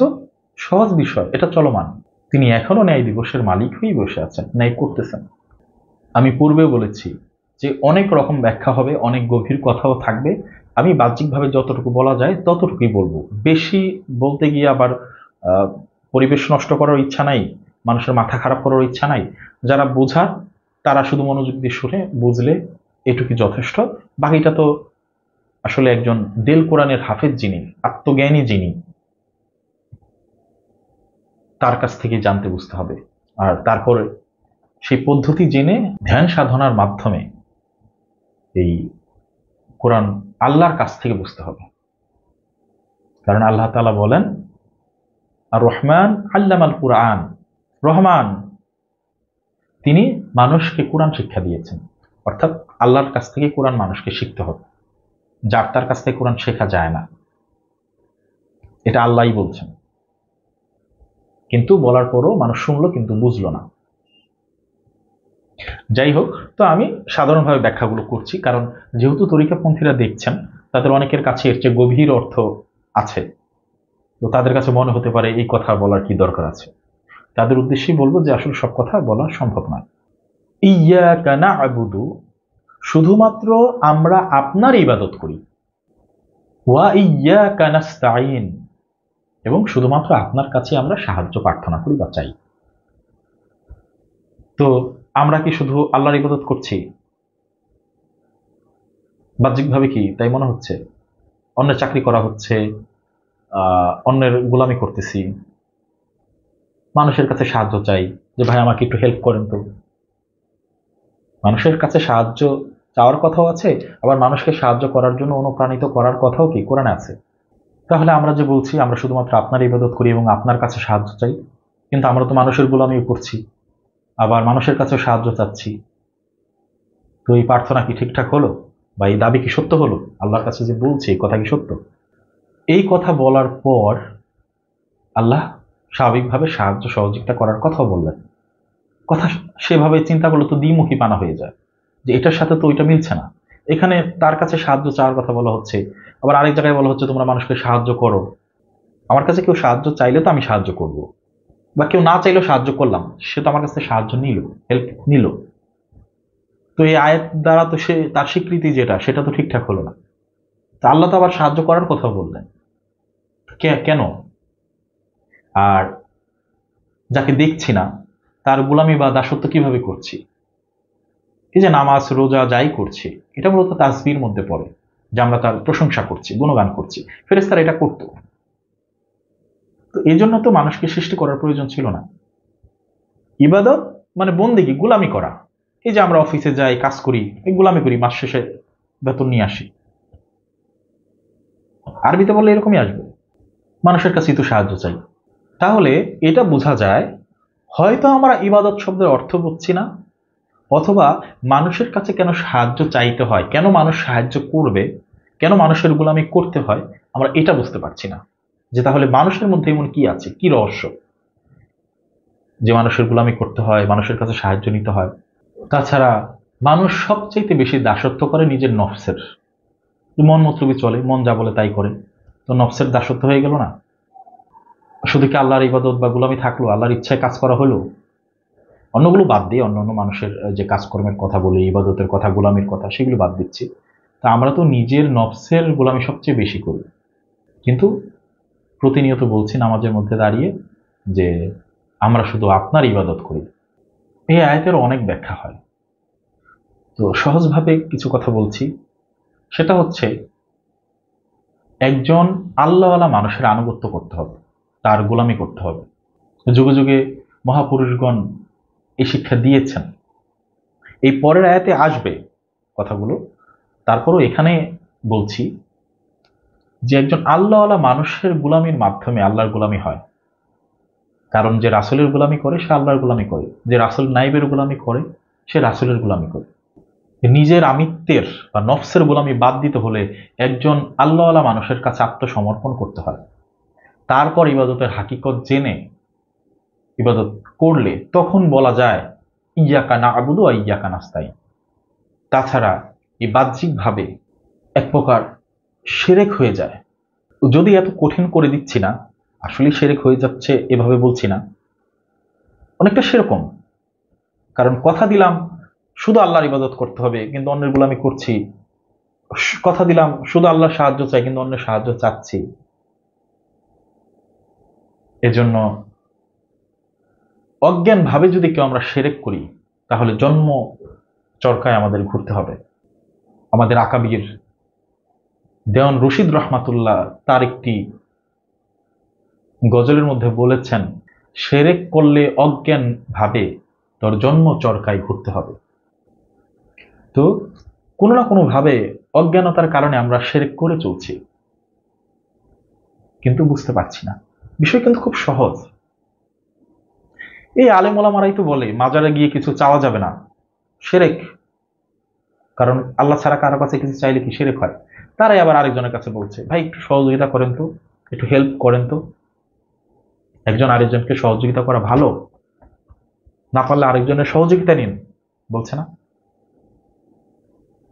সহজ বিষয় এটা চলমান তিনি এখনও ন্যায় দিবসের মালিক হয়েই বসে আছেন ন্যায় করতেছেন আমি পূর্বে বলেছি যে অনেক রকম ব্যাখ্যা হবে অনেক গভীর কথাও থাকবে আমি বাহ্যিকভাবে যতটুকু বলা যায় ততটুকুই বলবো বেশি বলতে গিয়ে আবার পরিবেশ নষ্ট করার ইচ্ছা নাই মানুষের মাথা খারাপ করার ইচ্ছা নাই যারা বোঝা তারা শুধু মনোযোগ দিয়ে শুনে বুঝলে এটুকু যথেষ্ট বাকিটা তো আসলে একজন দেল কোরআনের হাফেজ যিনি আত্মজ্ঞানী যিনি তার কাছ থেকে জানতে বুঝতে হবে আর তারপর সেই পদ্ধতি জেনে ধ্যান সাধনার মাধ্যমে এই কোরআন আল্লাহর কাছ থেকে বুঝতে হবে কারণ আল্লাহ তালা বলেন আর রহমান আল্লামাল কুরআন রহমান তিনি মানুষকে কোরআন শিক্ষা দিয়েছেন অর্থাৎ আল্লাহর কাছ থেকে কোরআন মানুষকে শিখতে হবে যার তার কাছ থেকে কোরআন শেখা যায় না এটা আল্লাহই বলছেন কিন্তু বলার পরও মানুষ শুনলো কিন্তু বুঝলো না যাই হোক তো আমি সাধারণভাবে ব্যাখ্যাগুলো করছি কারণ যেহেতু তরিকাপন্থীরা দেখছেন তাদের অনেকের কাছে এর চেয়ে গভীর অর্থ আছে তো তাদের কাছে মনে হতে পারে এই কথা বলার কি দরকার আছে তাদের উদ্দেশ্যেই বলবো যে আসলে সব কথা বলা সম্ভব নয় ইয়া কানা আবুদু শুধুমাত্র আমরা আপনার ইবাদত করি ওয়া ইয়া কানাস্তাইন এবং শুধুমাত্র আপনার কাছে আমরা সাহায্য প্রার্থনা করি বা চাই তো আমরা কি শুধু আল্লাহর ইবাদত করছি বাহ্যিকভাবে কি তাই মনে হচ্ছে অন্যের চাকরি করা হচ্ছে অন্যের গোলামি করতেছি মানুষের কাছে সাহায্য চাই যে ভাই আমাকে একটু হেল্প করেন তো মানুষের কাছে সাহায্য চাওয়ার কথাও আছে আবার মানুষকে সাহায্য করার জন্য অনুপ্রাণিত করার কথাও কি কোরআনে আছে তাহলে আমরা যে বলছি আমরা শুধুমাত্র আপনার ইবাদত করি এবং আপনার কাছে সাহায্য চাই কিন্তু আমরা তো মানুষের গোলামি করছি আবার মানুষের কাছে সাহায্য চাচ্ছি তো এই প্রার্থনা কি ঠিকঠাক হলো বা এই দাবি কি সত্য হলো আল্লাহর কাছে যে বলছে এই কথা কি সত্য এই কথা বলার পর আল্লাহ স্বাভাবিকভাবে সাহায্য সহযোগিতা করার কথাও বললেন কথা সেভাবে চিন্তা করলে তো দ্বিমুখী পানা হয়ে যায় যে এটার সাথে তো ওইটা মিলছে না এখানে তার কাছে সাহায্য চাওয়ার কথা বলা হচ্ছে আবার আরেক জায়গায় বলা হচ্ছে তোমরা মানুষকে সাহায্য করো আমার কাছে কেউ সাহায্য চাইলে তো আমি সাহায্য করবো বা কেউ না চাইলেও সাহায্য করলাম সে তো আমার কাছে সাহায্য নিল হেল্প নিল তো এই আয়ের দ্বারা তো সে তার স্বীকৃতি যেটা সেটা তো ঠিকঠাক হলো না তা আল্লাহ তো আবার সাহায্য করার কথা বললেন কেন আর যাকে দেখছি না তার গোলামি বা দাসত্ব কিভাবে করছি এই যে নামাজ রোজা যাই করছে এটা মূলত তাসবির মধ্যে পড়ে যে আমরা তার প্রশংসা করছি গুণগান করছি ফেরেস্তারা এটা করতো তো এই জন্য তো মানুষকে সৃষ্টি করার প্রয়োজন ছিল না ইবাদত মানে বন্দিগি গুলামি করা এই যে আমরা অফিসে যাই কাজ করি এই গুলামি করি মাস শেষে বেতন নিয়ে আসি আরবিতে বললে এরকমই আসবে মানুষের কাছে তো সাহায্য চাই তাহলে এটা বোঝা যায় হয়তো আমরা ইবাদত শব্দের অর্থ বুঝছি না অথবা মানুষের কাছে কেন সাহায্য চাইতে হয় কেন মানুষ সাহায্য করবে কেন মানুষের গুলামি করতে হয় আমরা এটা বুঝতে পারছি না যে তাহলে মানুষের মধ্যে এমন কি আছে কি রহস্য যে মানুষের গুলামি করতে হয় মানুষের কাছে সাহায্য নিতে হয় তাছাড়া মানুষ সবচেয়ে বেশি দাসত্ব করে নিজের নফসের মন মতলবি চলে মন যা বলে তাই করে তো নফসের দাসত্ব হয়ে গেল না শুধু কি আল্লাহর ইবাদত বা গুলামি থাকলো আল্লাহর ইচ্ছায় কাজ করা হলো অন্যগুলো বাদ দিয়ে অন্য অন্য মানুষের যে কাজকর্মের কথা বলি ইবাদতের কথা গোলামির কথা সেগুলো বাদ দিচ্ছি তা আমরা তো নিজের নফসের গোলামি সবচেয়ে বেশি করি কিন্তু প্রতিনিয়ত বলছি নামাজের মধ্যে দাঁড়িয়ে যে আমরা শুধু আপনার ইবাদত করি এই আয়াতের অনেক ব্যাখ্যা হয় তো সহজভাবে কিছু কথা বলছি সেটা হচ্ছে একজন আল্লাহওয়ালা মানুষের আনুগত্য করতে হবে তার গোলামি করতে হবে যুগে যুগে মহাপুরুষগণ এই শিক্ষা দিয়েছেন এই পরের আয়াতে আসবে কথাগুলো তারপরও এখানে বলছি যে একজন আল্লাহওয়ালা মানুষের গুলামির মাধ্যমে আল্লাহর গুলামি হয় কারণ যে রাসুলের গুলামি করে সে আল্লাহর গুলামি করে যে রাসুল নাইবের গুলামি করে সে রাসুলের গুলামি করে নিজের আমিত্বের বা নফসের গোলামি বাদ দিতে হলে একজন আল্লাহওয়ালা মানুষের কাছে আত্মসমর্পণ করতে হয় তারপর ইবাদতের হাকিকত জেনে ইবাদত করলে তখন বলা যায় ইয়াকা না আবুদু আর ইয়াকা নাস্তাই তাছাড়া এই বাহ্যিকভাবে এক প্রকার সেরেক হয়ে যায় যদি এত কঠিন করে দিচ্ছি না আসলে সেরেক হয়ে যাচ্ছে এভাবে বলছি না অনেকটা সেরকম কারণ কথা দিলাম শুধু আল্লাহর ইবাদত করতে হবে কিন্তু অন্যেরগুলো আমি করছি কথা দিলাম শুধু আল্লাহর সাহায্য চাই কিন্তু অন্যের সাহায্য চাচ্ছি এজন্য অজ্ঞানভাবে যদি কেউ আমরা সেরেক করি তাহলে জন্ম চরকায় আমাদের ঘুরতে হবে আমাদের আকাবির দেওয়ান রশিদ রহমাতুল্লাহ তার একটি গজলের মধ্যে বলেছেন সেরেক করলে অজ্ঞান ভাবে তোর জন্ম চরকায় ঘুরতে হবে তো কোনো না কোনোভাবে অজ্ঞানতার কারণে আমরা সেরেক করে চলছি কিন্তু বুঝতে পারছি না বিষয় কিন্তু খুব সহজ এই আলেমোলামারাই তো বলে মাজারে গিয়ে কিছু চাওয়া যাবে না সেরেক কারণ আল্লাহ ছাড়া কারো কাছে কিছু চাইলে কি সেরেক হয় তারাই আবার আরেকজনের কাছে বলছে ভাই একটু সহযোগিতা করেন তো একটু হেল্প করেন তো একজন আরেকজনকে সহযোগিতা করা ভালো না পারলে আরেকজনের সহযোগিতা নিন বলছে না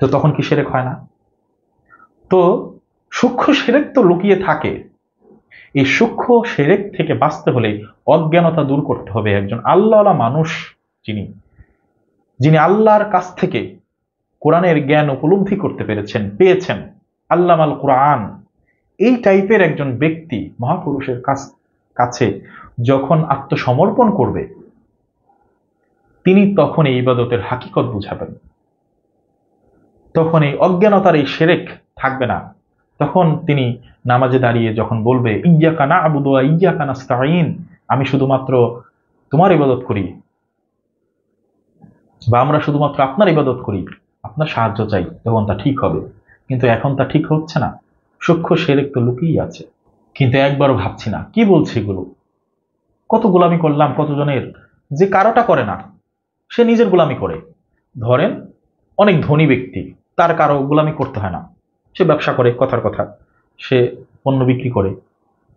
তো তখন কি সেরেক হয় না তো সূক্ষ্ম সেরেক তো লুকিয়ে থাকে এই সূক্ষ্ম সেরেক থেকে বাঁচতে হলে অজ্ঞানতা দূর করতে হবে একজন আল্লাহলা মানুষ যিনি যিনি আল্লাহর কাছ থেকে কোরআনের জ্ঞান উপলব্ধি করতে পেরেছেন পেয়েছেন আল্লাম আল কোরআন এই টাইপের একজন ব্যক্তি মহাপুরুষের কাছে যখন আত্মসমর্পণ করবে তিনি তখন এই ইবাদতের হাকিকত বুঝাবেন তখন এই অজ্ঞানতার এই সেরেক থাকবে না তখন তিনি নামাজে দাঁড়িয়ে যখন বলবে ইয়া কানা আবুদোয়া ইয়া কানা স্তাইন আমি শুধুমাত্র তোমার ইবাদত করি বা আমরা শুধুমাত্র আপনার ইবাদত করি আপনার সাহায্য চাই তখন তা ঠিক হবে কিন্তু এখন তা ঠিক হচ্ছে না সূক্ষ্ম সেরেক তো লুকিয়ে আছে কিন্তু একবারও ভাবছি না কি বলছি এগুলো কত গোলামি করলাম কতজনের যে কারোটা করে না সে নিজের গোলামি করে ধরেন অনেক ধনী ব্যক্তি তার কারো গোলামি করতে হয় না সে ব্যবসা করে কথার কথা সে পণ্য বিক্রি করে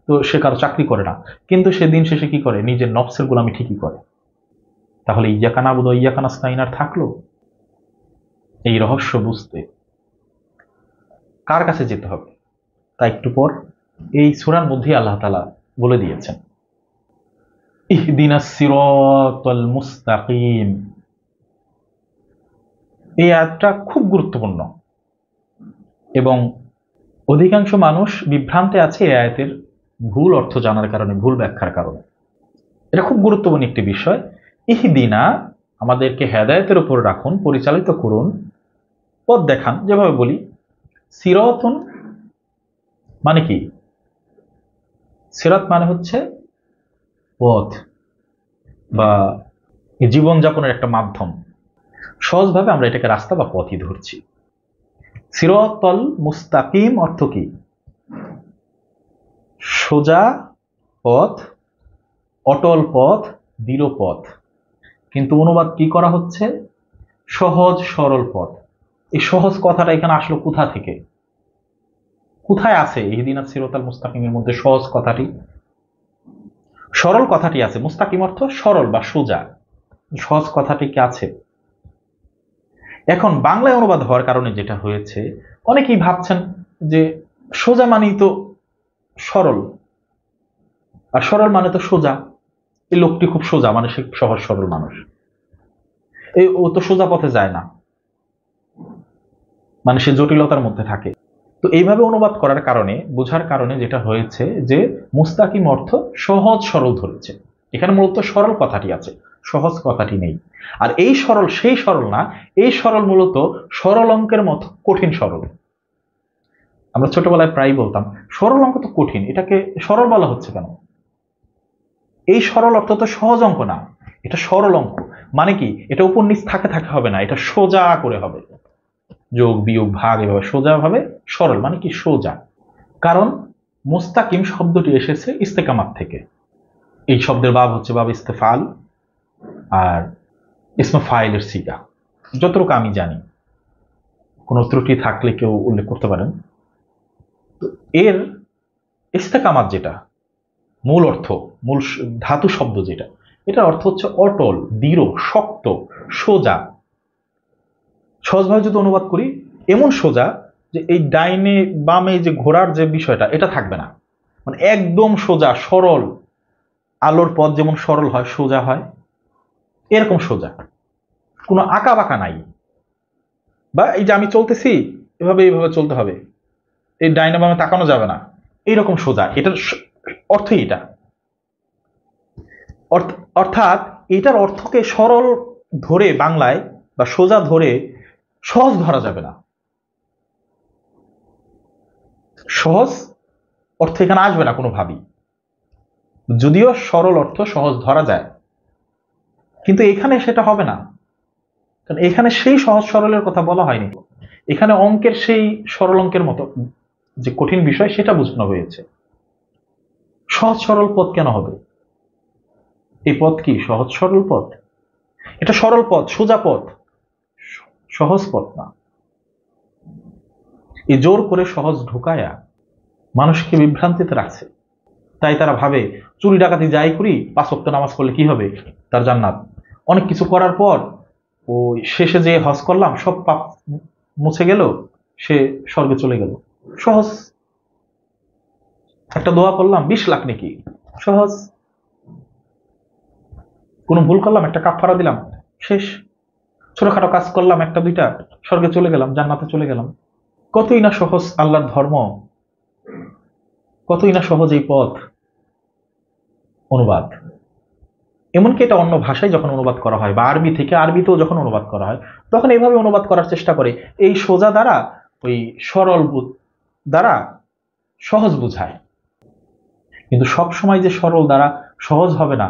তো সে কারো চাকরি করে না কিন্তু সে দিন শেষে কি করে নিজের নফসের গোলামি ঠিকই করে তাহলে ইয়াকানা বোধ ইয়াকানা স্নাইনার থাকলো এই রহস্য বুঝতে কার কাছে যেতে হবে তা একটু পর এই সুরার মধ্যে আল্লাহ তালা বলে দিয়েছেন মুস্তাকিম এই আয়াতটা খুব গুরুত্বপূর্ণ এবং অধিকাংশ মানুষ বিভ্রান্তে আছে এই আয়াতের ভুল অর্থ জানার কারণে ভুল ব্যাখ্যার কারণে এটা খুব গুরুত্বপূর্ণ একটি বিষয় ইহদিনা আমাদেরকে হেদায়তের উপর রাখুন পরিচালিত করুন পথ দেখান যেভাবে বলি সিরতুন মানে কি সিরাত মানে হচ্ছে পথ বা জীবনযাপনের একটা মাধ্যম সহজভাবে আমরা এটাকে রাস্তা বা পথই ধরছি সিরতল মুস্তাকিম অর্থ কি সোজা পথ অটল পথ দৃঢ় পথ কিন্তু অনুবাদ কি করা হচ্ছে সহজ সরল পথ এই সহজ কথাটা এখানে আসলো কোথা থেকে কোথায় আছে ইহদিনাথ সিরতাল মুস্তাকিমের মধ্যে সহজ কথাটি সরল কথাটি আছে মুস্তাকিম অর্থ সরল বা সোজা সহজ কথাটি কি আছে এখন বাংলায় অনুবাদ হওয়ার কারণে যেটা হয়েছে অনেকেই ভাবছেন যে সোজা মানেই তো সরল আর সরল মানে তো সোজা এই লোকটি খুব সোজা মানে সে সহজ সরল মানুষ এই ও তো সোজা পথে যায় না মানে সে জটিলতার মধ্যে থাকে তো এইভাবে অনুবাদ করার কারণে বোঝার কারণে যেটা হয়েছে যে মুস্তাকিম অর্থ সহজ সরল ধরেছে এখানে মূলত সরল কথাটি আছে সহজ কথাটি নেই আর এই সরল সেই সরল না এই সরল মূলত সরল অঙ্কের মতো কঠিন সরল আমরা ছোটবেলায় প্রায় বলতাম সরল অঙ্ক তো কঠিন এটাকে সরল বলা হচ্ছে কেন এই সরল অর্থ তো সহজ অঙ্ক না এটা সরল অঙ্ক মানে কি এটা উপর নিচ থাকে থাকে হবে না এটা সোজা করে হবে যোগ বিয়োগ ভাগ এভাবে সোজাভাবে সরল মানে কি সোজা কারণ মোস্তাকিম শব্দটি এসেছে ইস্তেকামাত থেকে এই শব্দের বাব হচ্ছে বাব ইস্তেফাল আর ইসমা সিকা সিগা যতটুকু আমি জানি কোনো ত্রুটি থাকলে কেউ উল্লেখ করতে পারেন তো এর ইস্তেকামাত যেটা মূল অর্থ মূল ধাতু শব্দ যেটা এটার অর্থ হচ্ছে অটল দৃঢ় শক্ত সোজা সহজভাবে যদি অনুবাদ করি এমন সোজা যে এই ডাইনে বামে যে ঘোরার যে বিষয়টা এটা থাকবে না মানে একদম সোজা সরল আলোর পথ যেমন সরল হয় সোজা হয় এরকম সোজা কোনো আঁকা বাঁকা নাই বা এই যে আমি চলতেছি এভাবে এইভাবে চলতে হবে এই ডাইনে বামে তাকানো যাবে না এইরকম সোজা এটার অর্থই এটা অর্থাৎ এটার অর্থকে সরল ধরে বাংলায় বা সোজা ধরে সহজ ধরা যাবে না সহজ অর্থ এখানে আসবে না কোনোভাবেই যদিও সরল অর্থ সহজ ধরা যায় কিন্তু এখানে সেটা হবে না কারণ এখানে সেই সহজ সরলের কথা বলা হয়নি এখানে অঙ্কের সেই সরল অঙ্কের মতো যে কঠিন বিষয় সেটা বুঝানো হয়েছে সহজ সরল পথ কেন হবে এই পথ কি সহজ সরল পথ এটা সরল পথ সোজা পথ সহজ পথ না এ জোর করে সহজ ঢুকায়া মানুষকে বিভ্রান্তিতে রাখছে তাই তারা ভাবে চুরি ডাকাতি যাই করি পাঁচক্ত নামাজ করলে কি হবে তার জান্নাত অনেক কিছু করার পর ও শেষে যে হজ করলাম সব পাপ মুছে গেল সে স্বর্গে চলে গেল সহজ একটা দোয়া করলাম বিশ লাখ নাকি সহজ কোনো ভুল করলাম একটা কাপ ফাড়া দিলাম শেষ ছোটখাটো কাজ করলাম একটা দুইটা স্বর্গে চলে গেলাম জান্নাতে চলে গেলাম কতই না সহজ আল্লাহর ধর্ম কতই না সহজ এই পথ অনুবাদ এমনকি এটা অন্য ভাষায় যখন অনুবাদ করা হয় বা আরবি থেকে আরবিতেও যখন অনুবাদ করা হয় তখন এইভাবে অনুবাদ করার চেষ্টা করে এই সোজা দ্বারা ওই সরল দ্বারা সহজ বুঝায় কিন্তু সব সময় যে সরল দ্বারা সহজ হবে না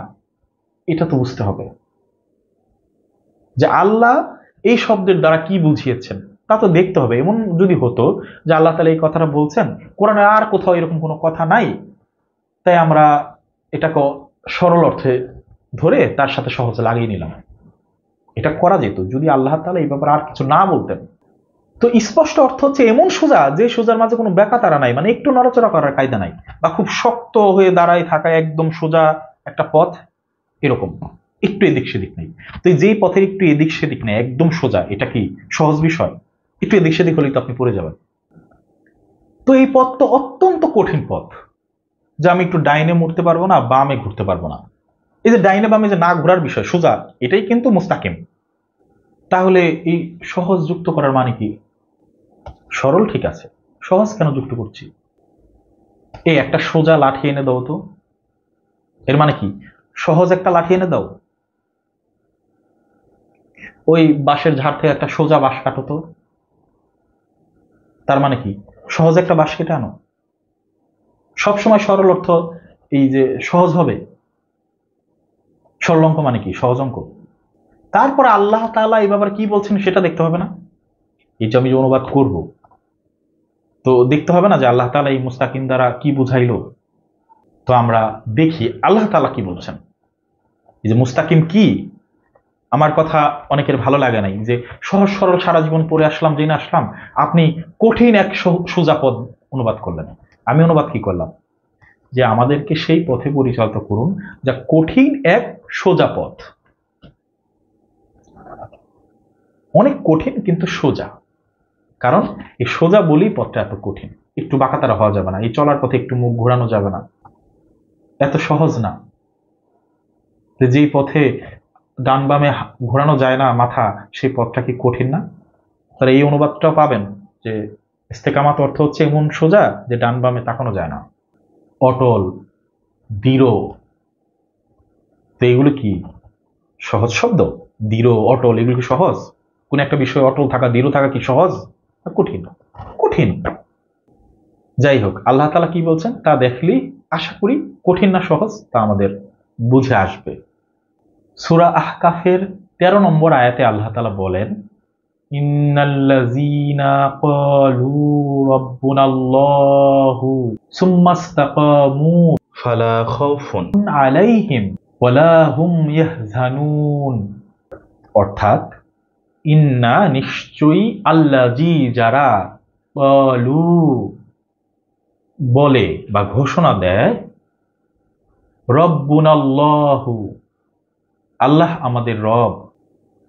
এটা তো বুঝতে হবে যে আল্লাহ এই শব্দের দ্বারা কি বুঝিয়েছেন তা তো দেখতে হবে এমন যদি হতো যে আল্লাহ তালা এই কথাটা বলছেন কোরআনে আর কোথাও এরকম কোনো কথা নাই তাই আমরা এটাকে সরল অর্থে ধরে তার সাথে সহজে লাগিয়ে নিলাম এটা করা যেত যদি আল্লাহ তালা এই ব্যাপারে আর কিছু না বলতেন তো স্পষ্ট অর্থ হচ্ছে এমন সোজা যে সোজার মাঝে কোনো তারা নাই মানে একটু নড়াচড়া করার কায়দা নাই বা খুব শক্ত হয়ে দাঁড়ায় থাকা একদম সোজা একটা পথ এরকম একটু এদিক সেদিক নেই তো যেই পথের একটু এদিক সেদিক নেই একদম সোজা এটা কি সহজ বিষয় একটু এদিক সেদিক হলেই তো আপনি পড়ে যাবেন তো এই পথ তো অত্যন্ত কঠিন পথ যে আমি একটু ডাইনে মরতে পারবো না বামে ঘুরতে পারবো না এই যে ডাইনে বামে যে না ঘোরার বিষয় সোজা এটাই কিন্তু মুস্তাকিম তাহলে এই সহজ যুক্ত করার মানে কি সরল ঠিক আছে সহজ কেন যুক্ত করছি এই একটা সোজা লাঠি এনে দাও তো এর মানে কি সহজ একটা লাঠি এনে দাও ওই বাঁশের ঝাড় থেকে একটা সোজা বাঁশ কাটো তো তার মানে কি সহজে একটা বাঁশ কেটে আনো সবসময় সরল অর্থ এই যে সহজ হবে সরল অঙ্ক মানে কি সহজ অঙ্ক তারপর আল্লাহ তালা এই ব্যাপারে কি বলছেন সেটা দেখতে হবে না এটা আমি অনুবাদ করব তো দেখতে হবে না যে আল্লাহ তালা এই মুস্তাকিম দ্বারা কি বুঝাইল তো আমরা দেখি আল্লাহ তালা কি বলছেন এই যে মুস্তাকিম কি আমার কথা অনেকের ভালো লাগে নাই যে সহজ সরল সারা জীবন পড়ে আসলাম জেনে আসলাম আপনি কঠিন এক সুজাপদ অনুবাদ করলেন আমি অনুবাদ কি করলাম যে আমাদেরকে সেই পথে পরিচালিত করুন যা কঠিন এক সোজা পথ অনেক কঠিন কিন্তু সোজা কারণ এই সোজা বলেই পথটা এত কঠিন একটু বাঁকাতারা হওয়া যাবে না এই চলার পথে একটু মুখ ঘোরানো যাবে না এত সহজ না যে পথে ডান বামে ঘোরানো যায় না মাথা সেই পথটা কি কঠিন না তাহলে এই অনুবাদটাও পাবেন যে ইস্তেকামাত অর্থ হচ্ছে এমন সোজা যে ডান বামে তাকানো যায় না অটল দৃঢ় তো এগুলো কি সহজ শব্দ দৃঢ় অটল এগুলো কি সহজ কোন একটা বিষয়ে অটল থাকা দৃঢ় থাকা কি সহজ কঠিন কঠিন যাই হোক আল্লাহ তালা কি বলছেন তা দেখলি আশা করি কঠিন না সহজ তা আমাদের বুঝে আসবে সুরা আহকাফের তেরো নম্বর আয়াতে আল্লাহ তালা বলেন অর্থাৎ ইন্না নিশ্চয়ই আল্লাজি যারা পলু বলে বা ঘোষণা দেয় রব্বুনাল্লাহু আল্লাহ আমাদের রব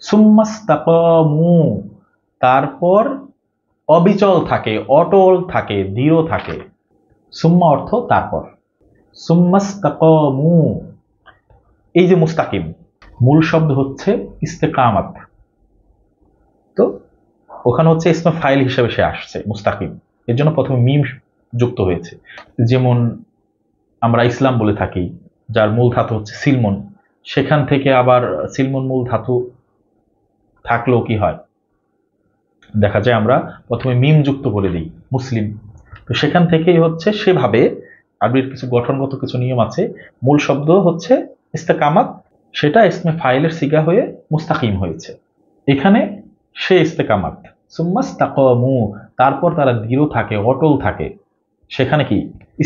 সুম্মাস্তাকমু তারপর অবিচল থাকে অটল থাকে দৃঢ় থাকে সুম্মা অর্থ তারপর সুম্মাস্তাকমু এই যে মুস্তাকিম মূল শব্দ হচ্ছে ইস্তেকামাত তো ওখানে হচ্ছে ইসমা ফাইল হিসেবে সে আসছে মুস্তাকিম এর জন্য প্রথমে মিম যুক্ত হয়েছে যেমন আমরা ইসলাম বলে থাকি যার মূল ধাতু হচ্ছে সিলমন সেখান থেকে আবার সিলমনমূল মূল ধাতু থাকলেও কি হয় দেখা যায় আমরা প্রথমে মিম যুক্ত করে দিই মুসলিম তো সেখান থেকেই হচ্ছে সেভাবে আরবির কিছু গঠনগত কিছু নিয়ম আছে মূল শব্দ হচ্ছে ইস্তেকামাত সেটা ইসমে ফাইলের সিগা হয়ে মুস্তাকিম হয়েছে এখানে সে ইস্তেকামাত সুম্মাস তারপর তারা দৃঢ় থাকে অটল থাকে সেখানে কি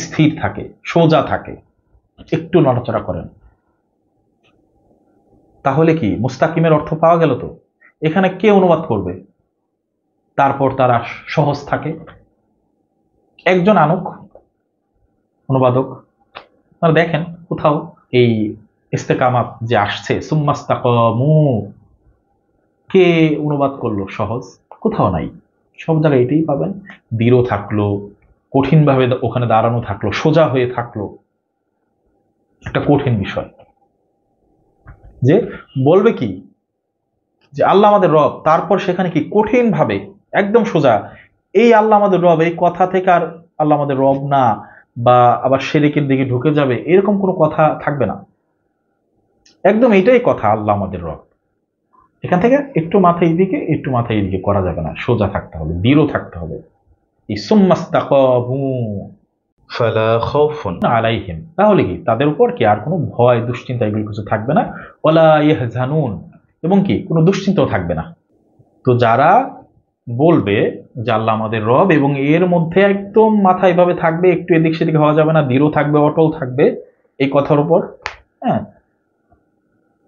স্থির থাকে সোজা থাকে একটু নড়াচড়া করেন তাহলে কি মুস্তাকিমের অর্থ পাওয়া গেল তো এখানে কে অনুবাদ করবে তারপর তারা সহজ থাকে একজন আনুক অনুবাদক আপনারা মানে দেখেন কোথাও এই ইস্তেকামাত যে আসছে মু কে অনুবাদ করলো সহজ কোথাও নাই সব জায়গায় এটাই পাবেন দৃঢ় থাকলো কঠিনভাবে ওখানে দাঁড়ানো থাকলো সোজা হয়ে থাকলো একটা কঠিন বিষয় যে বলবে কি যে আল্লাহ আমাদের রব তারপর সেখানে কি কঠিনভাবে একদম সোজা এই আল্লাহ আমাদের রব এই কথা থেকে আর আল্লাহ আমাদের রব না বা আবার সেরেকের দিকে ঢুকে যাবে এরকম কোনো কথা থাকবে না একদম এটাই কথা আল্লাহ আমাদের রব এখান থেকে একটু মাথায় এদিকে একটু মাথায় এদিকে করা যাবে না সোজা থাকতে হবে দৃঢ় থাকতে হবে এই আলাইহিম তাহলে কি তাদের উপর কি আর কোনো ভয় দুশ্চিন্তা এগুলো কিছু থাকবে না ওলা জানুন এবং কি কোনো দুশ্চিন্তাও থাকবে না তো যারা বলবে যে আল্লাহ আমাদের রব এবং এর মধ্যে একদম মাথা এভাবে থাকবে একটু এদিক সেদিক হওয়া যাবে না দৃঢ় থাকবে অটল থাকবে এই কথার উপর হ্যাঁ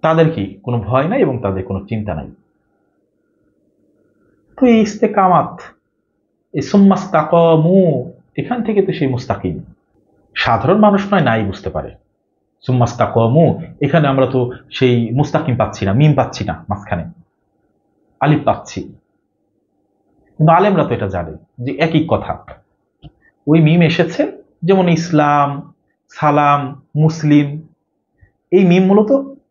তাদের কি কোনো ভয় নাই এবং তাদের কোনো চিন্তা নাই তো এই ইস্তেকামাত এই সুম্মাস্তাকমু এখান থেকে তো সেই মুস্তাকিম সাধারণ মানুষ নয় নাই বুঝতে পারে সুম্মাস্তা কমু এখানে আমরা তো সেই মুস্তাকিম পাচ্ছি না মিম পাচ্ছি না মাঝখানে আলিফ পাচ্ছি কিন্তু আলেমরা তো এটা জানে যে একই কথা ওই মিম এসেছে যেমন ইসলাম সালাম মুসলিম এই মিম মূলত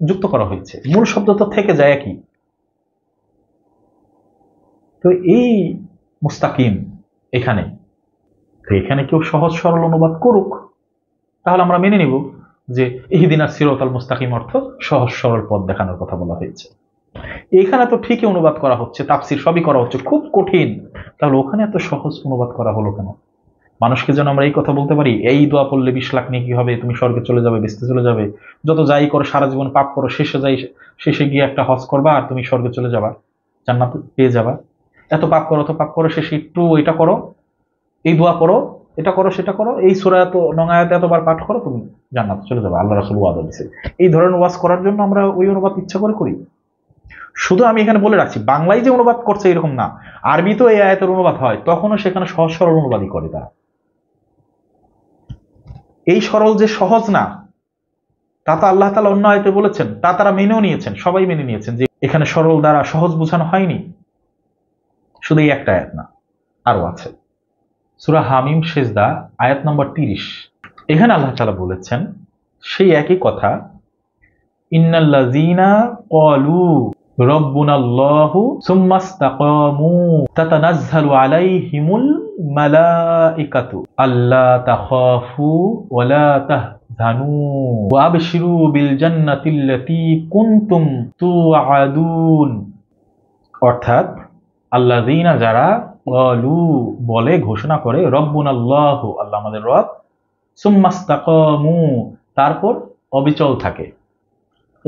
যুক্ত করা হয়েছে মূল শব্দ তো থেকে যায় একই তো এই মুস্তাকিম এখানে তো এখানে কেউ সহজ সরল অনুবাদ করুক তাহলে আমরা মেনে নিব যে ইহিদিন আর সিরতাল মুস্তাকিম অর্থ সহজ সরল পথ দেখানোর কথা বলা হয়েছে এখানে তো ঠিকই অনুবাদ করা হচ্ছে তাপসির সবই করা হচ্ছে খুব কঠিন তাহলে ওখানে এত সহজ অনুবাদ করা হলো কেন মানুষকে যেন আমরা এই কথা বলতে পারি এই দোয়া পড়লে বিশ লাখ নিয়ে কি হবে তুমি স্বর্গে চলে যাবে বেসতে চলে যাবে যত যাই করো সারা জীবন পাপ করো শেষে যাই শেষে গিয়ে একটা হজ করবা আর তুমি স্বর্গে চলে যাবা জান্নাত পেয়ে যাবা এত পাপ করো তো পাপ করো শেষে একটু এটা করো এই দোয়া করো এটা করো সেটা করো এই সোরা এত নঙায়াতে এতবার পাঠ করো তুমি জান্নাত চলে যাবে আল্লাহ রাসুল ওয়াদা দিছে এই ধরনের ওয়াজ করার জন্য আমরা ওই অনুবাদ ইচ্ছা করে করি শুধু আমি এখানে বলে রাখছি বাংলায় যে অনুবাদ করছে এরকম না আরবি তো এই আয়াতের অনুবাদ হয় তখনও সেখানে সহজ সরল অনুবাদই করে তারা এই সরল যে সহজ না তা তো আল্লাহ তালা অন্য আয়তে বলেছেন তা তারা মেনেও নিয়েছেন সবাই মেনে নিয়েছেন যে এখানে সরল দ্বারা সহজ বোঝানো হয়নি শুধু এই একটা আয়াত না আরও আছে সুরা হামিম সেজদা আয়াত নম্বর তিরিশ এখানে আল্লাহ তালা বলেছেন সেই একই কথা ইন্নাল্লাজিনা কলু আল্লা ওয়া অর্থাৎ আল্লাযীনা যারা কলু বলে ঘোষণা করে রব্বুন আল্লাহ আল্লাহ আমাদের রব সুম্মাস্তাকমু তারপর অবিচল থাকে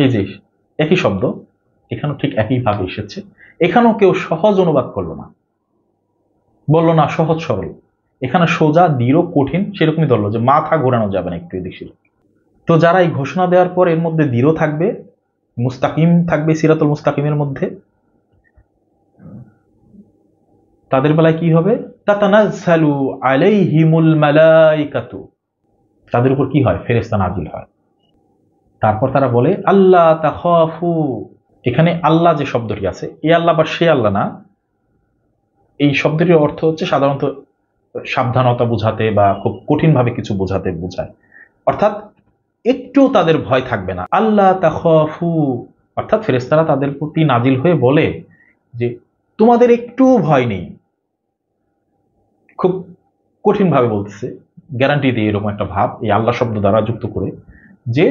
এই যে একই শব্দ এখানেও ঠিক একইভাবে এসেছে এখানেও কেউ সহজ অনুবাদ করলো না বললো না সহজ সরল এখানে সোজা দৃঢ় কঠিন সেরকমই ধরলো যে মাথা ঘোরানো যাবে না একটু এদিক তো যারা এই ঘোষণা দেওয়ার পর এর মধ্যে দৃঢ় থাকবে মুস্তাকিম থাকবে সিরাতুল মুস্তাকিমের মধ্যে তাদের বেলায় কি হবে তাতানাজ্জালু আলাইহিমুল মালাইকাতু তাদের উপর কি হয় ফেরেস্তা নাজিল হয় তারপর তারা বলে আল্লাহ তাখাফু এখানে আল্লাহ যে শব্দটি আছে এ আল্লাহ বা সে আল্লাহ না এই শব্দটির অর্থ হচ্ছে সাধারণত সাবধানতা বোঝাতে বা খুব কঠিনভাবে কিছু বোঝাতে বোঝায় অর্থাৎ একটু তাদের ভয় থাকবে না আল্লাহ তাখু অর্থাৎ ফেরেস্তারা তাদের প্রতি নাজিল হয়ে বলে যে তোমাদের একটু ভয় নেই খুব কঠিনভাবে বলতেছে গ্যারান্টি দিয়ে এরকম একটা ভাব এই আল্লাহ শব্দ দ্বারা যুক্ত করে যে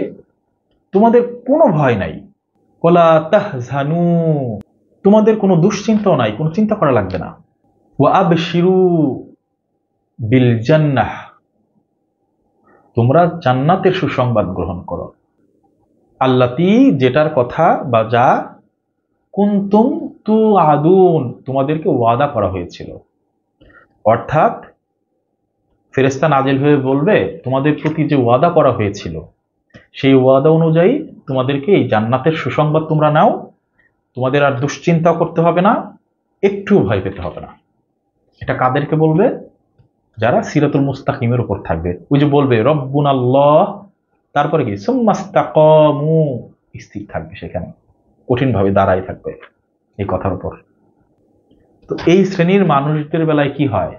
তোমাদের কোনো ভয় নাই কলা তাহ ঝানু তোমাদের কোনো দুশ্চিন্তাও নাই কোনো চিন্তা করা লাগবে না ও আব শিরু বিল জান্নাহ তোমরা জান্নাতের সুসংবাদ গ্রহণ করো আল্লাতি যেটার কথা বা যা কুন্তুম তু আদুন তোমাদেরকে ওয়াদা করা হয়েছিল অর্থাৎ ফেরেস্তা নাজেল হয়ে বলবে তোমাদের প্রতি যে ওয়াদা করা হয়েছিল সেই ওয়াদা অনুযায়ী তোমাদেরকে এই জান্নাতের সুসংবাদ তোমরা নাও তোমাদের আর দুশ্চিন্তা করতে হবে না একটু ভয় পেতে হবে না এটা কাদেরকে বলবে যারা সিরাতুল মুস্তাকিমের উপর থাকবে ওই যে বলবে রব্বুন আল্লাহ তারপরে কি সোম্মাস্তাকমু স্থির থাকবে সেখানে কঠিনভাবে দাঁড়াই থাকবে এই কথার উপর তো এই শ্রেণীর মানুষদের বেলায় কি হয়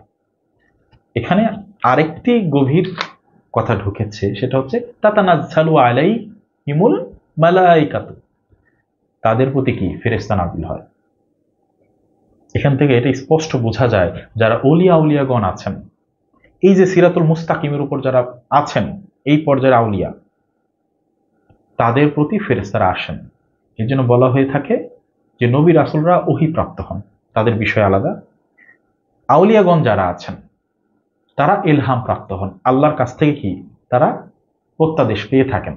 এখানে আরেকটি গভীর কথা ঢুকেছে সেটা হচ্ছে তাতানাজ্জালু আলাই ইমুল মালাইকাত তাদের প্রতি কি ফেরেস্তা নাজিল হয় এখান থেকে এটা স্পষ্ট বোঝা যায় যারা অলিয়া আউলিয়াগণ আছেন এই যে সিরাতুল মুস্তাকিমের উপর যারা আছেন এই পর্যায়ের আউলিয়া তাদের প্রতি ফেরেস্তারা আসেন এই জন্য বলা হয়ে থাকে যে নবী রাসুলরা ওহি প্রাপ্ত হন তাদের বিষয় আলাদা আউলিয়াগণ যারা আছেন তারা এলহাম প্রাপ্ত হন আল্লাহর কাছ থেকে কি তারা প্রত্যাদেশ পেয়ে থাকেন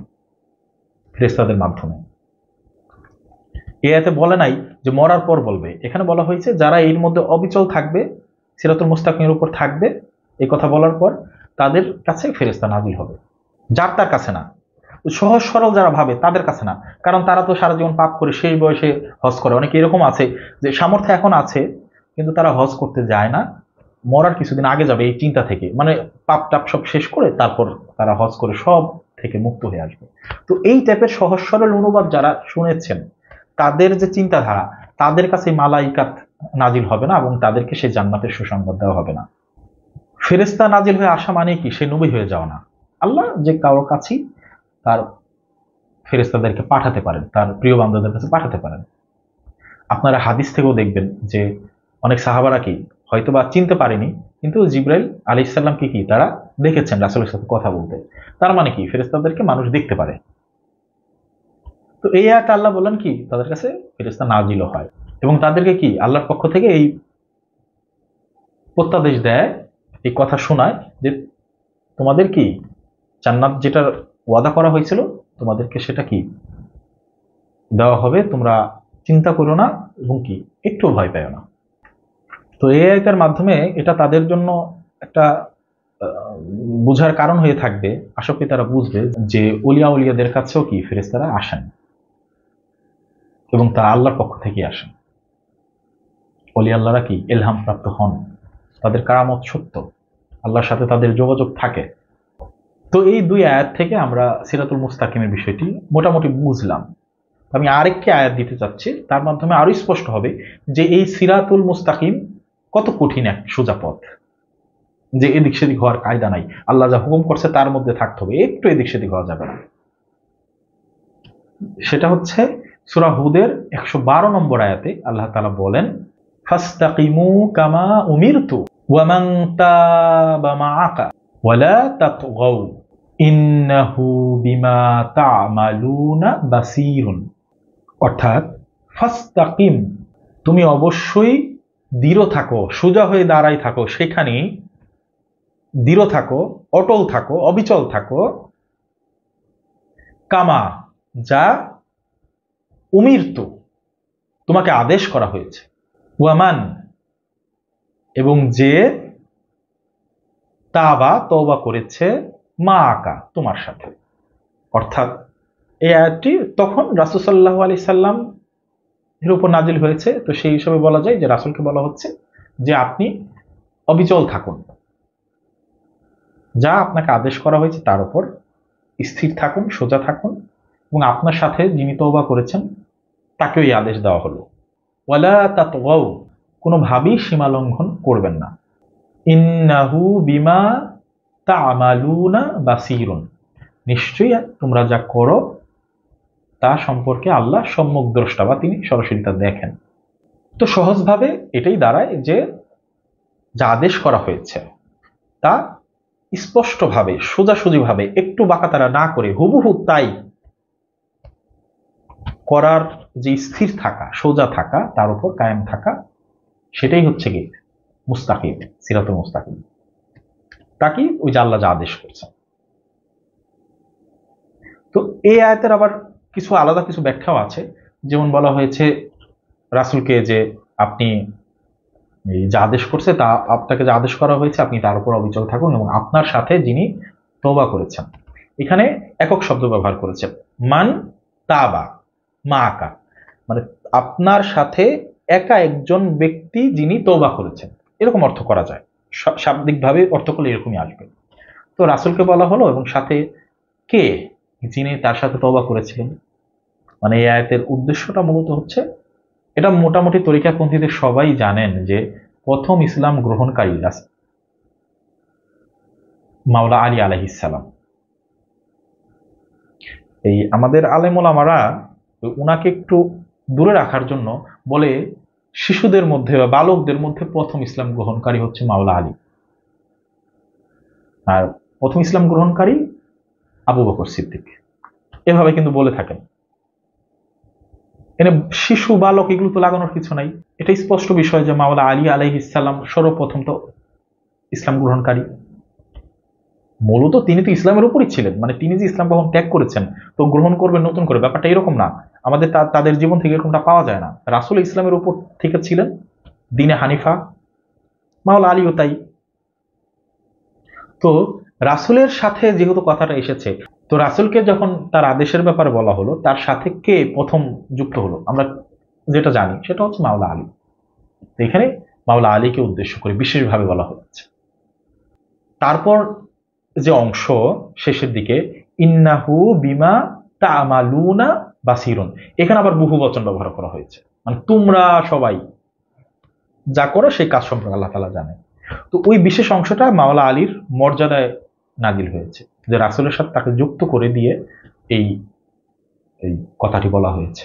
ফেরেস্তাদের মাধ্যমে এ এতে বলে নাই যে মরার পর বলবে এখানে বলা হয়েছে যারা এর মধ্যে অবিচল থাকবে সিরাতুল মুস্তাকিমের উপর থাকবে এ কথা বলার পর তাদের কাছে ফেরেস্তা নাজিল হবে যার তার কাছে না সহজ সরল যারা ভাবে তাদের কাছে না কারণ তারা তো সারা জীবন পাপ করে সেই বয়সে হজ করে অনেকে এরকম আছে যে সামর্থ্য এখন আছে কিন্তু তারা হজ করতে যায় না মরার কিছুদিন আগে যাবে এই চিন্তা থেকে মানে পাপ টাপ সব শেষ করে তারপর তারা হজ করে সব থেকে মুক্ত হয়ে আসবে তো এই টাইপের সহজ সরল অনুবাদ যারা শুনেছেন তাদের যে চিন্তাধারা তাদের কাছে মালাইকাত নাজিল হবে না এবং তাদেরকে সেই জান্নাতের সুসংবাদ দেওয়া হবে না ফেরেস্তা নাজিল হয়ে আসা মানে কি সে নবী হয়ে যাওয়া না আল্লাহ যে কারোর কাছেই তার ফেরেস্তাদেরকে পাঠাতে পারেন তার প্রিয় বান্ধবদের কাছে পাঠাতে পারেন আপনারা হাদিস থেকেও দেখবেন যে অনেক সাহাবারা কি হয়তো বা চিনতে পারেনি কিন্তু জিব্রাইল আলি ইসাল্লামকে কি তারা দেখেছেন রাসুলের সাথে কথা বলতে তার মানে কি ফেরেস্তাদেরকে মানুষ দেখতে পারে তো এই আয়াত আল্লাহ বললেন কি তাদের কাছে ফেরেস্তা নাজিল হয় এবং তাদেরকে কি আল্লাহর পক্ষ থেকে এই প্রত্যাদেশ দেয় এই কথা শোনায় যে তোমাদের কি জান্নাত যেটার ওয়াদা করা হয়েছিল তোমাদেরকে সেটা কি দেওয়া হবে তোমরা চিন্তা করো না এবং কি একটু ভয় পাই না তো এ আইটার মাধ্যমে এটা তাদের জন্য একটা বুঝার কারণ হয়ে থাকবে আশা করি তারা বুঝবে যে উলিয়া উলিয়াদের কাছেও কি ফেরেস্তারা আসেন এবং তা আল্লাহর পক্ষ থেকে আসেন অলি আল্লাহরা কি এলহাম প্রাপ্ত হন তাদের কারামত সত্য আল্লাহর সাথে তাদের যোগাযোগ থাকে তো এই দুই আয়াত থেকে আমরা সিরাতুল মুস্তাকিমের বিষয়টি মোটামুটি বুঝলাম আমি আরেকটি আয়াত দিতে চাচ্ছি তার মাধ্যমে আরও স্পষ্ট হবে যে এই সিরাতুল মুস্তাকিম কত কঠিন এক সোজাপথ যে এদিক সেদিক হওয়ার কায়দা নাই আল্লাহ যা হুকুম করছে তার মধ্যে থাকতে হবে একটু এদিক সেদিক হওয়া যাবে না সেটা হচ্ছে সুরাহুদের একশো বারো নম্বর আয়াতে আল্লাহ তালা বলেন ফাস্তাকিমু কামা উমিরতু ওয়ামাং তাবা মা আকা ওয়ালা তাতগাউ ইন্নাহু বিমা তামালুনা বাসিরুন অর্থাৎ ফাস্তাকিম তুমি অবশ্যই দৃঢ় থাকো সোজা হয়ে দাঁড়াই থাকো সেখানে দৃঢ় থাকো অটল থাকো অবিচল থাকো কামা যা উমির্ত তোমাকে আদেশ করা হয়েছে ওয়ামান এবং যে তাবা তওবা করেছে মা আকা তোমার সাথে অর্থাৎ এই আয়াতটি তখন রাসুসাল্লাহ আলি সাল্লাম এর উপর নাজিল হয়েছে তো সেই হিসাবে বলা যায় যে রাসুলকে বলা হচ্ছে যে আপনি অবিচল থাকুন যা আপনাকে আদেশ করা হয়েছে তার উপর স্থির থাকুন সোজা থাকুন এবং আপনার সাথে যিনি তৌবা করেছেন তাকে ওই আদেশ দেওয়া হলো ওয়ালা তা তৌবাও কোনোভাবেই সীমালঙ্ঘন করবেন না ইন্নাহু বিমা তা বা সিরুন নিশ্চয়ই তোমরা যা করো তা সম্পর্কে আল্লাহ সম্যক দ্রষ্টা বা তিনি সরাসরি তা দেখেন তো সহজভাবে এটাই দাঁড়ায় যে যা আদেশ করা হয়েছে তা স্পষ্টভাবে সোজাসুজিভাবে একটু বাঁকা তারা না করে হুবহু তাই করার যে স্থির থাকা সোজা থাকা তার উপর কায়েম থাকা সেটাই হচ্ছে কি মুস্তাকিব সিরাত মুস্তাকিব তাকে ওই যে আল্লাহ যা আদেশ করছে তো এই আয়তের আবার কিছু আলাদা কিছু ব্যাখ্যাও আছে যেমন বলা হয়েছে রাসুলকে যে আপনি যা আদেশ করছে তা আপনাকে যা আদেশ করা হয়েছে আপনি তার উপর অবিচল থাকুন এবং আপনার সাথে যিনি তোবা করেছেন এখানে একক শব্দ ব্যবহার করেছে মান তাবা মা আকা মানে আপনার সাথে একা একজন ব্যক্তি যিনি তোবা করেছেন এরকম অর্থ করা যায় শাব্দিকভাবে অর্থ করলে এরকমই আসবে তো রাসুলকে বলা হলো এবং সাথে কে যিনি তার সাথে তবা করেছিলেন মানে এই আয়াতের উদ্দেশ্যটা মূলত হচ্ছে এটা মোটামুটি তরিকাপন্থীদের সবাই জানেন যে প্রথম ইসলাম গ্রহণকারী রাস মাওলা আলী আলহিসাল্লাম এই আমাদের আলেমোলামারা ওনাকে একটু দূরে রাখার জন্য বলে শিশুদের মধ্যে বা বালকদের মধ্যে প্রথম ইসলাম গ্রহণকারী হচ্ছে মাওলা আলী আর প্রথম ইসলাম গ্রহণকারী আবু বকর সিদ্দিক এভাবে কিন্তু বলে থাকেন এনে শিশু বালক এগুলো তো লাগানোর কিছু নাই এটা স্পষ্ট বিষয় যে মাওলা আলী আলাই ইসলাম সর্বপ্রথম তো ইসলাম গ্রহণকারী মূলত তিনি তো ইসলামের উপরই ছিলেন মানে তিনি যে ইসলাম গ্রহণ ত্যাগ করেছেন তো গ্রহণ করবেন নতুন করে ব্যাপারটা এরকম না আমাদের তাদের জীবন থেকে এরকমটা পাওয়া যায় না রাসুল ইসলামের উপর থেকে ছিলেন দিনে হানিফা মাওলা আলীও তাই তো রাসুলের সাথে যেহেতু কথাটা এসেছে তো রাসুলকে যখন তার আদেশের ব্যাপারে বলা হলো তার সাথে কে প্রথম যুক্ত হলো আমরা যেটা জানি সেটা হচ্ছে মাওলা আলী এখানে মাওলা আলীকে উদ্দেশ্য করে বিশেষভাবে বলা হচ্ছে তারপর যে অংশ শেষের দিকে ইন্নাহু বিমা তামালুনা বা সিরুন এখানে আবার বহু বচন ব্যবহার করা হয়েছে মানে তোমরা সবাই যা করো সেই কাজ সম্পর্কে আল্লাহ তালা জানে তো ওই বিশেষ অংশটা মাওলা আলীর মর্যাদায় নাজিল হয়েছে যে রাসুলের সাথে তাকে যুক্ত করে দিয়ে এই এই কথাটি বলা হয়েছে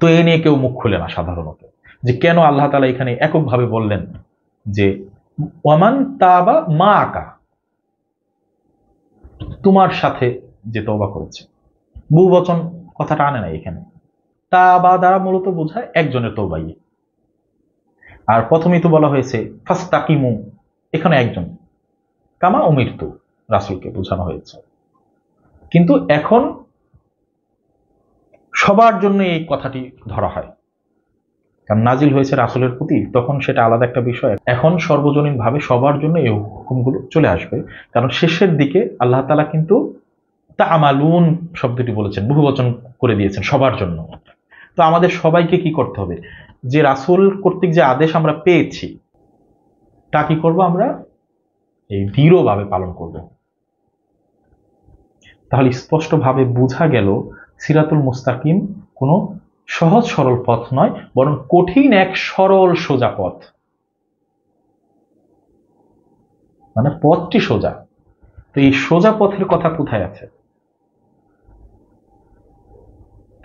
তো এ নিয়ে কেউ মুখ খুলে না সাধারণত যে কেন আল্লাহ তালা এখানে এককভাবে বললেন যে ওয়ামান বা মা আকা তোমার সাথে যে তবা করেছে বহুবচন কথাটা আনে না এখানে তা বা দ্বারা মূলত বোঝায় একজনের তৌবাই আর প্রথমেই তো বলা হয়েছে ফাস্তাকিমু এখানে একজন কামা অমৃত্যু রাসুলকে বোঝানো হয়েছে কিন্তু এখন সবার জন্য এই কথাটি ধরা হয় কারণ নাজিল হয়েছে রাসুলের প্রতি তখন সেটা আলাদা একটা বিষয় এখন সর্বজনীনভাবে সবার জন্য এই হুকুমগুলো চলে আসবে কারণ শেষের দিকে আল্লাহ তালা কিন্তু তা আমালুন শব্দটি বলেছেন বহুবচন করে দিয়েছেন সবার জন্য তো আমাদের সবাইকে কি করতে হবে যে রাসুল কর্তৃক যে আদেশ আমরা পেয়েছি তা কি করবো আমরা এই দৃঢ়ভাবে পালন করব তাহলে স্পষ্টভাবে বোঝা গেল সিরাতুল মুস্তাকিম কোনো সহজ সরল পথ নয় বরং কঠিন এক সরল সোজা পথ মানে পথটি সোজা তো এই সোজা পথের কথা কোথায় আছে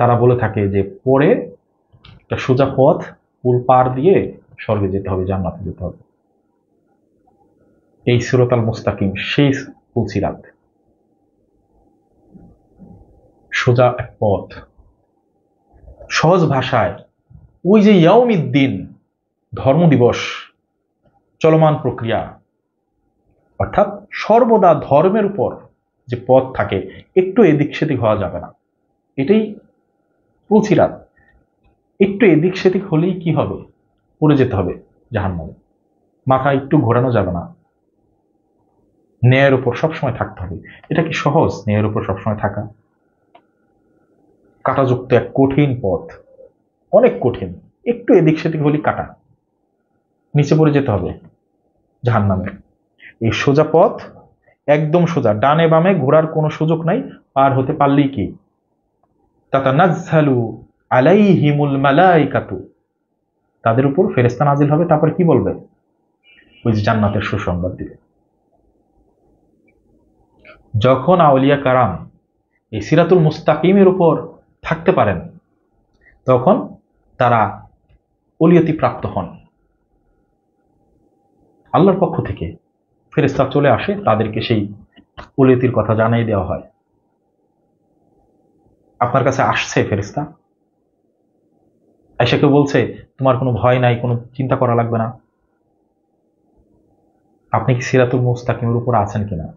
তারা বলে থাকে যে পরে একটা সোজা পথ পুল পার দিয়ে স্বর্গে যেতে হবে জান্নাতে যেতে হবে এই সুরতাল মুস্তাকিম সেই পুলসিরাত সোজা এক পথ সহজ ভাষায় ওই যে ইয়াউমিদ্দিন ধর্ম দিবস চলমান প্রক্রিয়া অর্থাৎ সর্বদা ধর্মের উপর যে পথ থাকে একটু এদিক সেদিক হওয়া যাবে না এটাই পৌঁছিলাম একটু এদিক সেদিক হলেই কি হবে পড়ে যেতে হবে জাহান মাথা একটু ঘোরানো যাবে না ন্যায়ের উপর সবসময় থাকতে হবে এটা কি সহজ ন্যায়ের উপর সবসময় থাকা কাটাযুক্ত এক কঠিন পথ অনেক কঠিন একটু এদিক সেদিক হলেই কাটা নিচে পড়ে যেতে হবে জাহান নামে এই সোজা পথ একদম সোজা ডানে বামে ঘোরার কোনো সুযোগ নাই পার হতে পারলেই কি তাতানাজ্জালু আলাইহিমুল মালাইকাতু তাদের উপর ফেরেস্তা নাজিল হবে তারপর কি বলবে ওই যে জান্নাতের সুসংবাদ দিবে যখন আউলিয়া কারাম এই সিরাতুল মুস্তাকিমের উপর থাকতে পারেন তখন তারা অলিয়তি প্রাপ্ত হন আল্লাহর পক্ষ থেকে ফেরেস্তা চলে আসে তাদেরকে সেই অলিয়তির কথা জানাই দেওয়া হয় আপনার কাছে আসছে ফেরিস্তা আয়সাকে বলছে তোমার কোনো ভয় নাই কোনো চিন্তা করা লাগবে না আপনি কি সিরাতুল মুস্তাকিমের উপর আছেন কিনা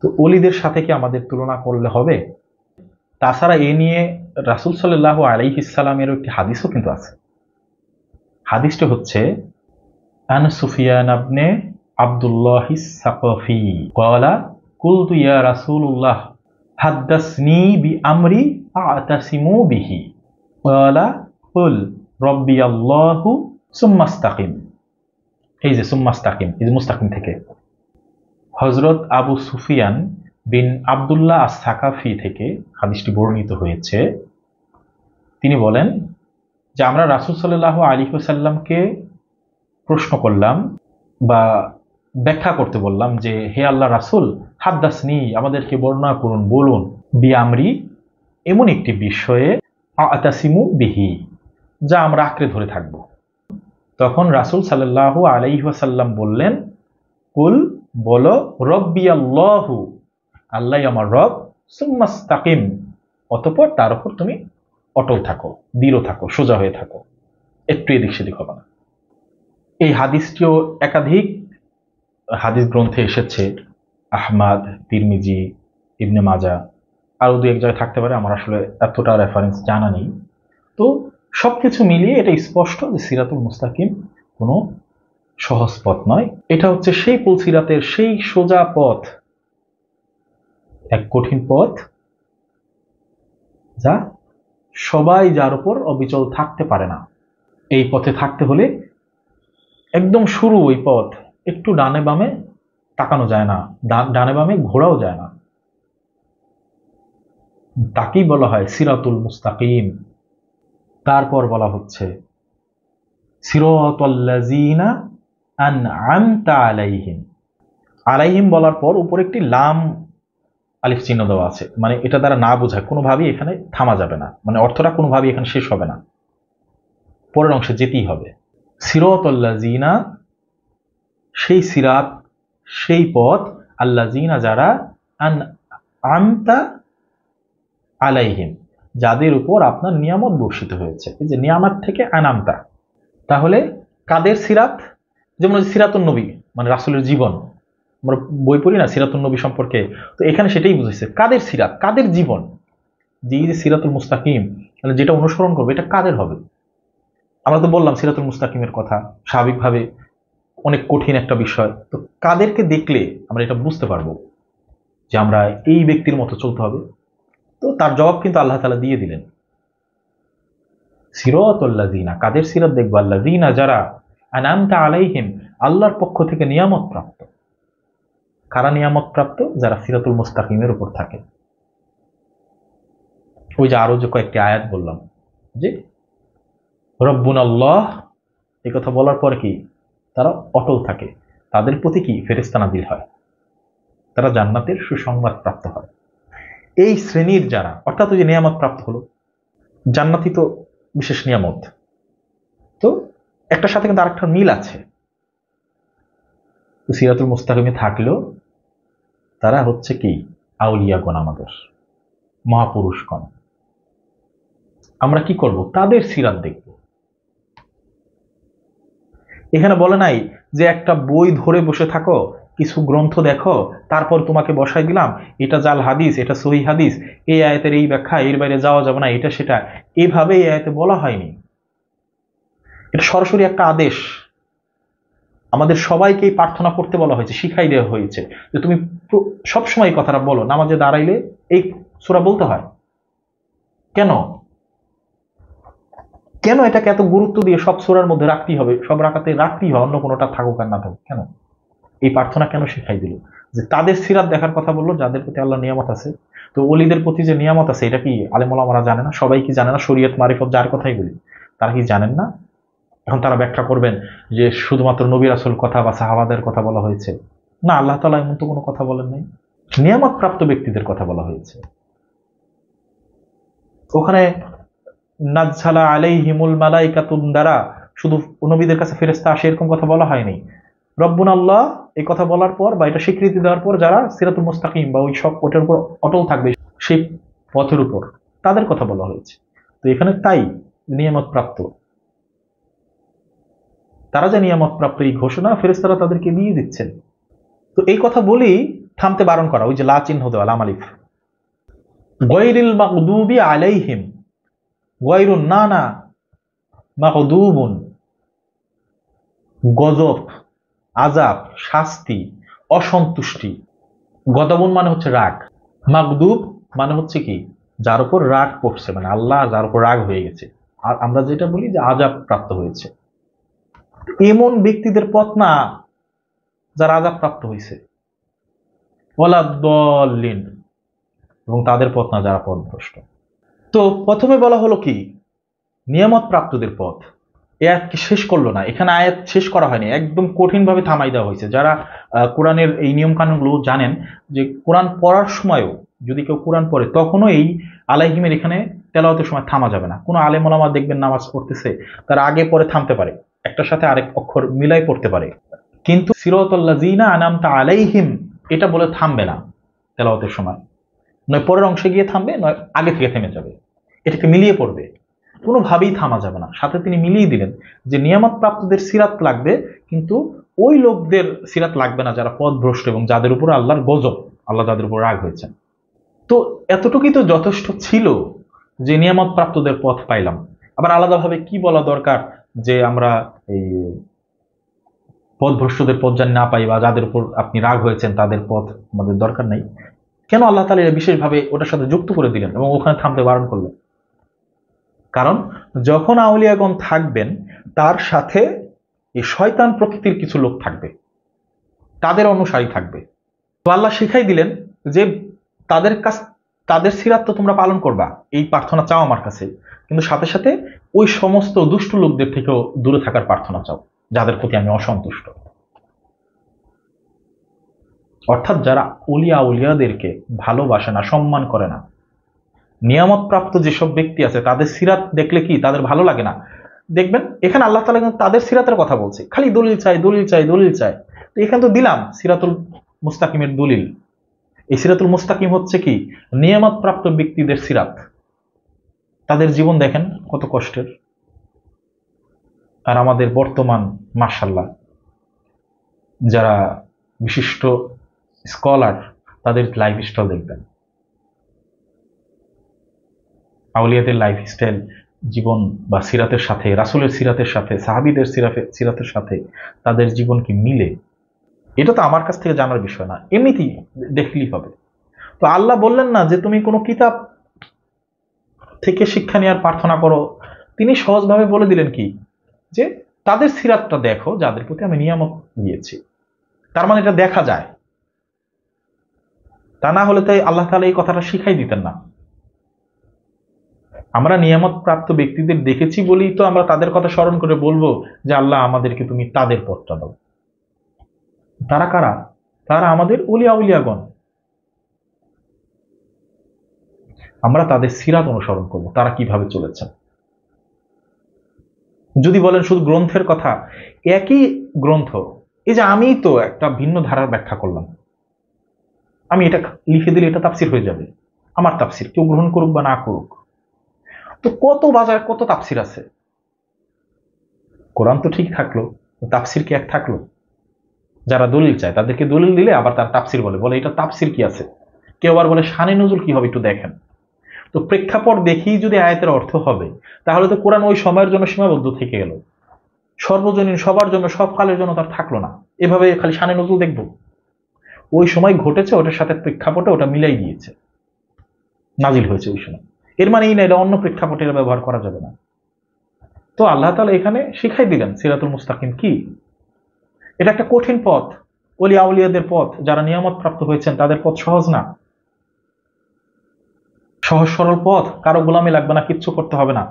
তো অলিদের সাথে কি আমাদের তুলনা করলে হবে তাছাড়া এ নিয়ে রাসুল সাল্লাহ আলাইহ ইসালামেরও একটি হাদিসও কিন্তু আছে হাদিসটা হচ্ছে আন সুফিয়ান আবনে আবদুল্লাহ সাকফি কলা কুলতু ইয়া রাসুল উল্লাহ হাদ্দাসনি বি আমরি আতাসিমু বিহি ওয়ালা কুল রব্বি আল্লাহু সুম্মাস্তাকিম এই যে সুম্মাস্তাকিম এই যে মুস্তাকিম থেকে হজরত আবু সুফিয়ান বিন আবদুল্লাহ সাকাফি থেকে হাদিসটি বর্ণিত হয়েছে তিনি বলেন যে আমরা রাসুল সাল্লাহ আলী সাল্লামকে প্রশ্ন করলাম বা ব্যাখ্যা করতে বললাম যে হে আল্লাহ রাসুল হাদ্দাস নি আমাদেরকে বর্ণনা করুন বলুন বিয়ামরি এমন একটি বিষয়ে আতাসিমু বিহি যা আমরা আঁকড়ে ধরে থাকব তখন রাসুল সাল্লাহ আলাইহাসাল্লাম বললেন কুল বল রব্বি আল্লাহু আল্লাহ আমার রব সুম্মাস্তাকিম অতপর তার উপর তুমি অটল থাকো দৃঢ় থাকো সোজা হয়ে থাকো একটু এদিক সেদিক হবে না এই হাদিসটিও একাধিক হাদিস গ্রন্থে এসেছে আহমাদ তিরমিজি ইবনে মাজা আরও দু এক জায়গায় থাকতে পারে আমার আসলে এতটা রেফারেন্স জানা নেই তো সব কিছু মিলিয়ে এটা স্পষ্ট যে সিরাতুল মুস্তাকিম কোনো সহজ পথ নয় এটা হচ্ছে সেই পুল সিরাতের সেই সোজা পথ এক কঠিন পথ যা সবাই যার উপর অবিচল থাকতে পারে না এই পথে থাকতে হলে একদম শুরু ওই পথ একটু ডানে বামে তাকানো যায় না ডানে বামে ঘোরাও যায় না তাকেই বলা হয় সিরাতুল মুস্তাকিম তারপর বলা হচ্ছে আলাইহিম আলাইহিম বলার পর উপর একটি লাম আলিফ চিহ্ন দেওয়া আছে মানে এটা দ্বারা না বোঝায় কোনোভাবেই এখানে থামা যাবে না মানে অর্থটা কোনোভাবেই এখানে শেষ হবে না পরের অংশে যেতেই হবে সিরতল্লা জিনা সেই সিরাত সেই পথ আল্লা জিনা যারা আন আমতা আলাইহিম যাদের উপর আপনার নিয়ামত বর্ষিত হয়েছে এই যে নিয়ামাত থেকে আনামতা তাহলে কাদের সিরাত যেমন সিরাতুল নবী মানে রাসুলের জীবন আমরা বই পড়ি না সিরাতুল নবী সম্পর্কে তো এখানে সেটাই বুঝেছে কাদের সিরাত কাদের জীবন যে যে সিরাতুল মুস্তাকিম মানে যেটা অনুসরণ করবে এটা কাদের হবে আমরা তো বললাম সিরাতুল মুস্তাকিমের কথা স্বাভাবিকভাবে অনেক কঠিন একটা বিষয় তো কাদেরকে দেখলে আমরা এটা বুঝতে পারবো যে আমরা এই ব্যক্তির মতো চলতে হবে তো তার জবাব কিন্তু আল্লাহ তালা দিয়ে দিলেন সিরতল্লাজিনা কাদের সিরত দেখবো আল্লাহ আল্লাহিনা যারা আনামতা আলাইহিম আল্লাহর পক্ষ থেকে নিয়ামত প্রাপ্ত কারা নিয়ামত প্রাপ্ত যারা সিরাতুল মুস্তাকিমের উপর থাকে ওই যে আরও যে কয়েকটি আয়াত বললাম যে রব্বুন আল্লাহ এ কথা বলার পর কি তারা অটল থাকে তাদের প্রতি কি ফেরেস্তানাদিল হয় তারা জান্নাতের সুসংবাদ প্রাপ্ত হয় এই শ্রেণীর যারা অর্থাৎ ওই যে নিয়ামত প্রাপ্ত হলো জান্নাতি তো বিশেষ নিয়ামত তো একটার সাথে কিন্তু আরেকটা মিল আছে সিরাতুল মুস্তাকিমে থাকলেও তারা হচ্ছে কি আউলিয়াগণ আমাদের মহাপুরুষগণ আমরা কি করব তাদের সিরাত দেখব এখানে বলে নাই যে একটা বই ধরে বসে থাকো কিছু গ্রন্থ দেখো তারপর তোমাকে বসাই দিলাম এটা জাল হাদিস এটা সহি হাদিস এই আয়তের এই ব্যাখ্যা এর বাইরে যাওয়া যাবে না এটা সেটা এভাবে এই আয়তে বলা হয়নি এটা সরাসরি একটা আদেশ আমাদের সবাইকেই প্রার্থনা করতে বলা হয়েছে শিখাই দেওয়া হয়েছে যে তুমি সবসময় কথাটা বলো নামাজে দাঁড়াইলে এই সুরা বলতে হয় কেন কেন এটাকে এত গুরুত্ব দিয়ে সব সুরার মধ্যে রাখতেই হবে সব রাখাতে রাখতেই হয় অন্য কোনোটা থাকুক আর না থাকুক কেন এই প্রার্থনা কেন শেখাই দিল যে তাদের সিরাত দেখার কথা বললো যাদের প্রতি আল্লাহ নিয়ামত আছে তো অলিদের প্রতি যে নিয়ামত আছে এটা কি আলেমলামারা জানে না সবাই কি জানে না শরীয়ত মারিফত যার কথাই বলি তারা কি জানেন না এখন তারা ব্যাখ্যা করবেন যে শুধুমাত্র নবীর আসল কথা বা সাহাবাদের কথা বলা হয়েছে না আল্লাহ তালা এমন তো কোনো কথা বলেন নাই নিয়ামত প্রাপ্ত ব্যক্তিদের কথা বলা হয়েছে ওখানে নাজালা আলাই হিমুল মালাইকাতুন দ্বারা শুধু নবীদের কাছে ফেরেস্তা আসে এরকম কথা বলা হয়নি রব্বুন আল্লাহ এই কথা বলার পর বা এটা স্বীকৃতি দেওয়ার পর যারা সিরাতুল মুস্তাকিম বা ওই সব ওটার উপর অটল থাকবে সেই পথের উপর তাদের কথা বলা হয়েছে তো এখানে তাই নিয়ামত প্রাপ্ত তারা যে নিয়ামত প্রাপ্ত এই ঘোষণা ফেরেস্তারা তাদেরকে দিয়ে দিচ্ছেন তো এই কথা বলি থামতে বারণ করা ওই যে লা চিহ্ন দেওয়া লামালিফ গৈরিল মাকদুবি আলাইহিম ওয়াইরুন না না মাহদুবন গজব আজাব শাস্তি অসন্তুষ্টি গদাবুন মানে হচ্ছে রাগ মাগদুব মানে হচ্ছে কি যার উপর রাগ পড়ছে মানে আল্লাহ যার উপর রাগ হয়ে গেছে আর আমরা যেটা বলি যে আজাব প্রাপ্ত হয়েছে এমন ব্যক্তিদের পথ না যারা আজাব প্রাপ্ত হয়েছে ওলাদ্দলিন এবং তাদের পথ না যারা পথভ্রষ্ট তো প্রথমে বলা হলো কি নিয়ামত প্রাপ্তদের পথ এ কি শেষ করলো না এখানে আয়াত শেষ করা হয়নি একদম কঠিনভাবে থামাই দেওয়া হয়েছে যারা কোরআনের এই নিয়মকানুনগুলো জানেন যে কোরআন পড়ার সময়ও যদি কেউ কোরআন পড়ে তখনও এই আলাইহিমের এখানে তেলাওয়াতের সময় থামা যাবে না কোনো আলেমলামা দেখবেন নামাজ পড়তেছে তার আগে পরে থামতে পারে একটার সাথে আরেক অক্ষর মিলাই পড়তে পারে কিন্তু সিরতল্লা জিনা আনামতা আলাইহিম এটা বলে থামবে না তেলাওয়াতের সময় নয় পরের অংশে গিয়ে থামবে নয় আগে থেকে থেমে যাবে এটাকে মিলিয়ে পড়বে কোনোভাবেই থামা যাবে না সাথে তিনি মিলিয়ে দিলেন যে নিয়ামত প্রাপ্তদের সিরাত লাগবে কিন্তু ওই লোকদের সিরাত লাগবে না যারা ভ্রষ্ট এবং যাদের উপর আল্লাহর গজব আল্লাহ যাদের উপর রাগ হয়েছেন তো এতটুকুই তো যথেষ্ট ছিল যে নিয়ামত প্রাপ্তদের পথ পাইলাম আবার আলাদাভাবে কি বলা দরকার যে আমরা এই ভ্রষ্টদের পথ যেন না পাই বা যাদের উপর আপনি রাগ হয়েছেন তাদের পথ আমাদের দরকার নেই কেন আল্লাহ তালা এটা বিশেষভাবে ওটার সাথে যুক্ত করে দিলেন এবং ওখানে থামতে বারণ করলেন কারণ যখন আউলিয়াগণ থাকবেন তার সাথে এই শয়তান প্রকৃতির কিছু লোক থাকবে তাদের অনুসারী থাকবে তো আল্লাহ শিখাই দিলেন যে তাদের কাছ তাদের সিরাত তো তোমরা পালন করবা এই প্রার্থনা চাও আমার কাছে কিন্তু সাথে সাথে ওই সমস্ত দুষ্ট লোকদের থেকেও দূরে থাকার প্রার্থনা চাও যাদের প্রতি আমি অসন্তুষ্ট অর্থাৎ যারা উলিয়া উলিয়াদেরকে ভালোবাসে না সম্মান করে না নিয়ামতপ্রাপ্ত যেসব ব্যক্তি আছে তাদের সিরাত দেখলে কি তাদের ভালো লাগে না দেখবেন এখানে আল্লাহ তালা কিন্তু তাদের সিরাতের কথা বলছে খালি দলিল চাই দলিল চাই দলিল চাই তো এখানে তো দিলাম সিরাতুল মুস্তাকিমের দলিল এই সিরাতুল মুস্তাকিম হচ্ছে কি নিয়ামতপ্রাপ্ত ব্যক্তিদের সিরাত তাদের জীবন দেখেন কত কষ্টের আর আমাদের বর্তমান মার্শাল্লাহ যারা বিশিষ্ট স্কলার তাদের লাইফ স্টাইল দেখবেন আউলিয়াদের লাইফ স্টাইল জীবন বা সিরাতের সাথে রাসুলের সিরাতের সাথে সাহাবিদের সিরাফে সিরাতের সাথে তাদের জীবন কি মিলে এটা তো আমার কাছ থেকে জানার বিষয় না এমনিতেই দেখলেই হবে তো আল্লাহ বললেন না যে তুমি কোনো কিতাব থেকে শিক্ষা নেওয়ার প্রার্থনা করো তিনি সহজভাবে বলে দিলেন কি যে তাদের সিরাতটা দেখো যাদের প্রতি আমি নিয়ামক দিয়েছি তার মানে এটা দেখা যায় তা না হলে তাই আল্লাহ তালা এই কথাটা শিখাই দিতেন না আমরা নিয়ামত প্রাপ্ত ব্যক্তিদের দেখেছি বলেই তো আমরা তাদের কথা স্মরণ করে বলবো যে আল্লাহ আমাদেরকে তুমি তাদের পথটা দাও তারা কারা তারা আমাদের উলিয়া উলিয়াগণ আমরা তাদের সিরাত অনুসরণ করব তারা কিভাবে চলেছেন যদি বলেন শুধু গ্রন্থের কথা একই গ্রন্থ এই যে আমি তো একটা ভিন্ন ধারার ব্যাখ্যা করলাম আমি এটা লিখে দিলে এটা তাপসির হয়ে যাবে আমার তাপসির কেউ গ্রহণ করুক বা না করুক তো কত বাজার কত তাপসির আছে কোরআন তো ঠিক থাকলো তাপসির কি এক থাকলো যারা দলিল চায় তাদেরকে দলিল দিলে আবার তার তাপসির বলে বলে এটা তাপসির কি আছে কেউ আবার বলে সানি নজুল কি হবে একটু দেখেন তো প্রেক্ষাপট দেখেই যদি আয়তের অর্থ হবে তাহলে তো কোরআন ওই সময়ের জন্য সীমাবদ্ধ থেকে গেল সর্বজনীন সবার জন্য সব কালের জন্য তার থাকলো না এভাবে খালি শানে নজুল দেখবো ওই সময় ঘটেছে ওটার সাথে প্রেক্ষাপটে ওটা মিলাই দিয়েছে নাজিল হয়েছে ওই সময় এর মানে এই না এটা অন্য প্রেক্ষাপটে ব্যবহার করা যাবে না তো আল্লাহ তালা এখানে শিখাই দিলেন সিরাতুল মুস্তাকিম কি এটা একটা কঠিন পথ অলি আউলিয়াদের পথ যারা নিয়ামত প্রাপ্ত হয়েছেন তাদের পথ সহজ না সহজ সরল পথ কারো গোলামি লাগবে না কিচ্ছু করতে হবে না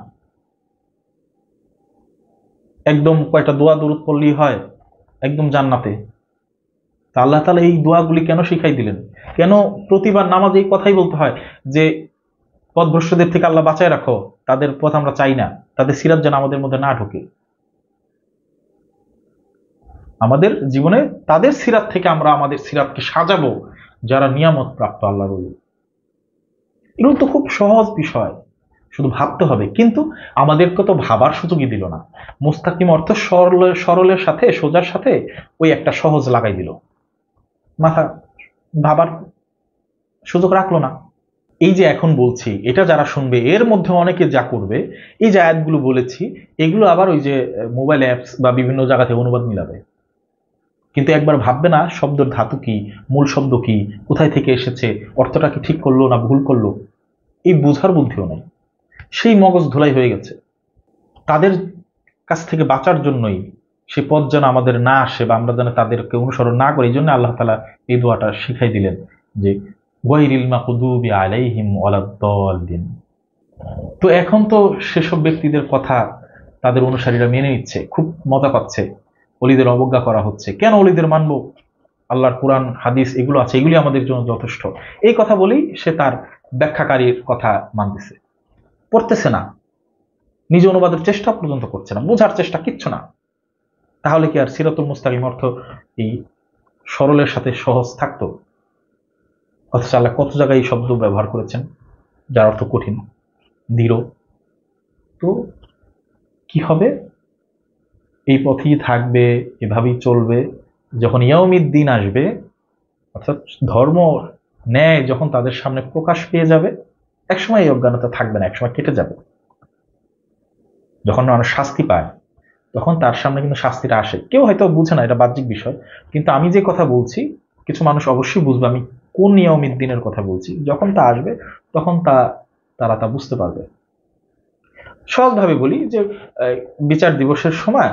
একদম কয়টা দোয়া দূর পড়লেই হয় একদম জান্নাতে তা আল্লাহ তালা এই দোয়াগুলি কেন শিখাই দিলেন কেন প্রতিবার নামাজ এই কথাই বলতে হয় যে পদভস্যদের থেকে আল্লাহ বাঁচায় রাখো তাদের পথ আমরা চাই না তাদের সিরাত যেন আমাদের মধ্যে না ঢোকে আমাদের জীবনে তাদের সিরাত থেকে আমরা আমাদের সিরাতকে সাজাবো যারা নিয়ামত প্রাপ্ত আল্লাহ রইল এগুলো তো খুব সহজ বিষয় শুধু ভাবতে হবে কিন্তু আমাদেরকে তো ভাবার সুযোগই দিল না মুস্তাকিম অর্থ সরল সরলের সাথে সোজার সাথে ওই একটা সহজ লাগাই দিল মাথা ভাবার সুযোগ রাখলো না এই যে এখন বলছি এটা যারা শুনবে এর মধ্যে অনেকে যা করবে এই যে আয়াতগুলো বলেছি এগুলো আবার ওই যে মোবাইল অ্যাপস বা বিভিন্ন জায়গা থেকে অনুবাদ মিলাবে কিন্তু একবার ভাববে না শব্দের ধাতু কি মূল শব্দ কি কোথায় থেকে এসেছে অর্থটা কি ঠিক করলো না ভুল করলো এই বোঝার বুদ্ধিও নেই সেই মগজ ধুলাই হয়ে গেছে তাদের কাছ থেকে বাঁচার জন্যই সে পথ যেন আমাদের না আসে বা আমরা যেন তাদেরকে অনুসরণ না করি এই জন্য আল্লাহ তালা এই দোয়াটা শিখাই দিলেন যে গৈরিল মাকুদুবি আলাইহিম তো এখন তো সেসব ব্যক্তিদের কথা তাদের অনুসারীরা মেনে নিচ্ছে খুব মজা পাচ্ছে অলিদের অবজ্ঞা করা হচ্ছে কেন অলিদের মানব আল্লাহর কোরআন হাদিস এগুলো আছে এগুলি আমাদের জন্য যথেষ্ট এই কথা বলেই সে তার ব্যাখ্যাকারীর কথা মানতেছে পড়তেছে না নিজ অনুবাদের চেষ্টা পর্যন্ত করছে না বোঝার চেষ্টা কিচ্ছু না তাহলে কি আর সিরাতুল মুস্তাকিম অর্থ এই সরলের সাথে সহজ থাকত অথচ আল্লাহ কত জায়গায় এই শব্দ ব্যবহার করেছেন যার অর্থ কঠিন দৃঢ় তো কি হবে এই পথেই থাকবে এভাবেই চলবে যখন ইয়াউমিদ দিন আসবে অর্থাৎ ধর্ম ন্যায় যখন তাদের সামনে প্রকাশ পেয়ে যাবে একসময় এই অজ্ঞানতা থাকবে না একসময় কেটে যাবে যখন মানুষ শাস্তি পায় তখন তার সামনে কিন্তু শাস্তিটা আসে কেউ হয়তো বুঝে না এটা বাহ্যিক বিষয় কিন্তু আমি যে কথা বলছি কিছু মানুষ অবশ্যই বুঝবে আমি কোন নিয়মিত দিনের কথা বলছি যখন তা আসবে তখন তা তারা তা বুঝতে পারবে সহজভাবে বলি যে বিচার দিবসের সময়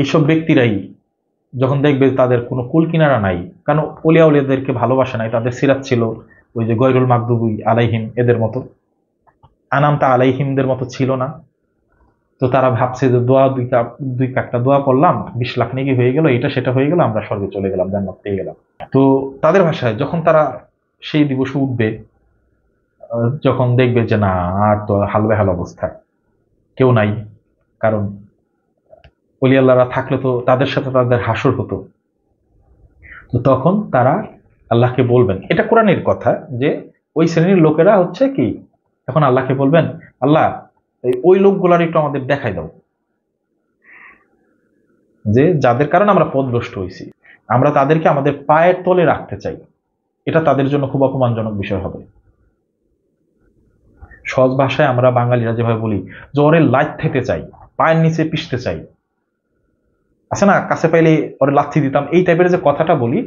এইসব ব্যক্তিরাই যখন দেখবে তাদের কোনো কুল কিনারা নাই কারণ ওলিয়া ওলিয়াদেরকে ভালোবাসে নাই তাদের সিরাত ছিল ওই যে গৈরুল মাকদুবুই আলাইহিম এদের মতো আনামতা আলাইহিমদের মতো ছিল না তো তারা ভাবছে যে দোয়া দুইটা দুই কাকটা দোয়া করলাম বিশ লাখ নাকি হয়ে গেল এটা সেটা হয়ে গেল আমরা স্বর্গে চলে গেলাম জান্নাত পেয়ে গেলাম তো তাদের ভাষায় যখন তারা সেই দিবসে উঠবে যখন দেখবে যে না আর তো হালবেহাল অবস্থা কেউ নাই কারণ অলিয়াল্লাহরা থাকলে তো তাদের সাথে তাদের হাসর হতো তো তখন তারা আল্লাহকে বলবেন এটা কোরআনের কথা যে ওই শ্রেণীর লোকেরা হচ্ছে কি এখন আল্লাহকে বলবেন আল্লাহ তাই ওই লোকগুলার একটু আমাদের দেখাই দাও যে যাদের কারণে আমরা পদভ্রষ্ট হয়েছি আমরা তাদেরকে আমাদের পায়ের তলে রাখতে চাই এটা তাদের জন্য খুব অপমানজনক বিষয় হবে সহজ ভাষায় আমরা বাঙালিরা যেভাবে বলি জ্বরে লাইট থেকে চাই পায়ের নিচে পিষতে চাই আছে না কাছে পাইলে ওরে লাথি দিতাম এই টাইপের যে কথাটা বলি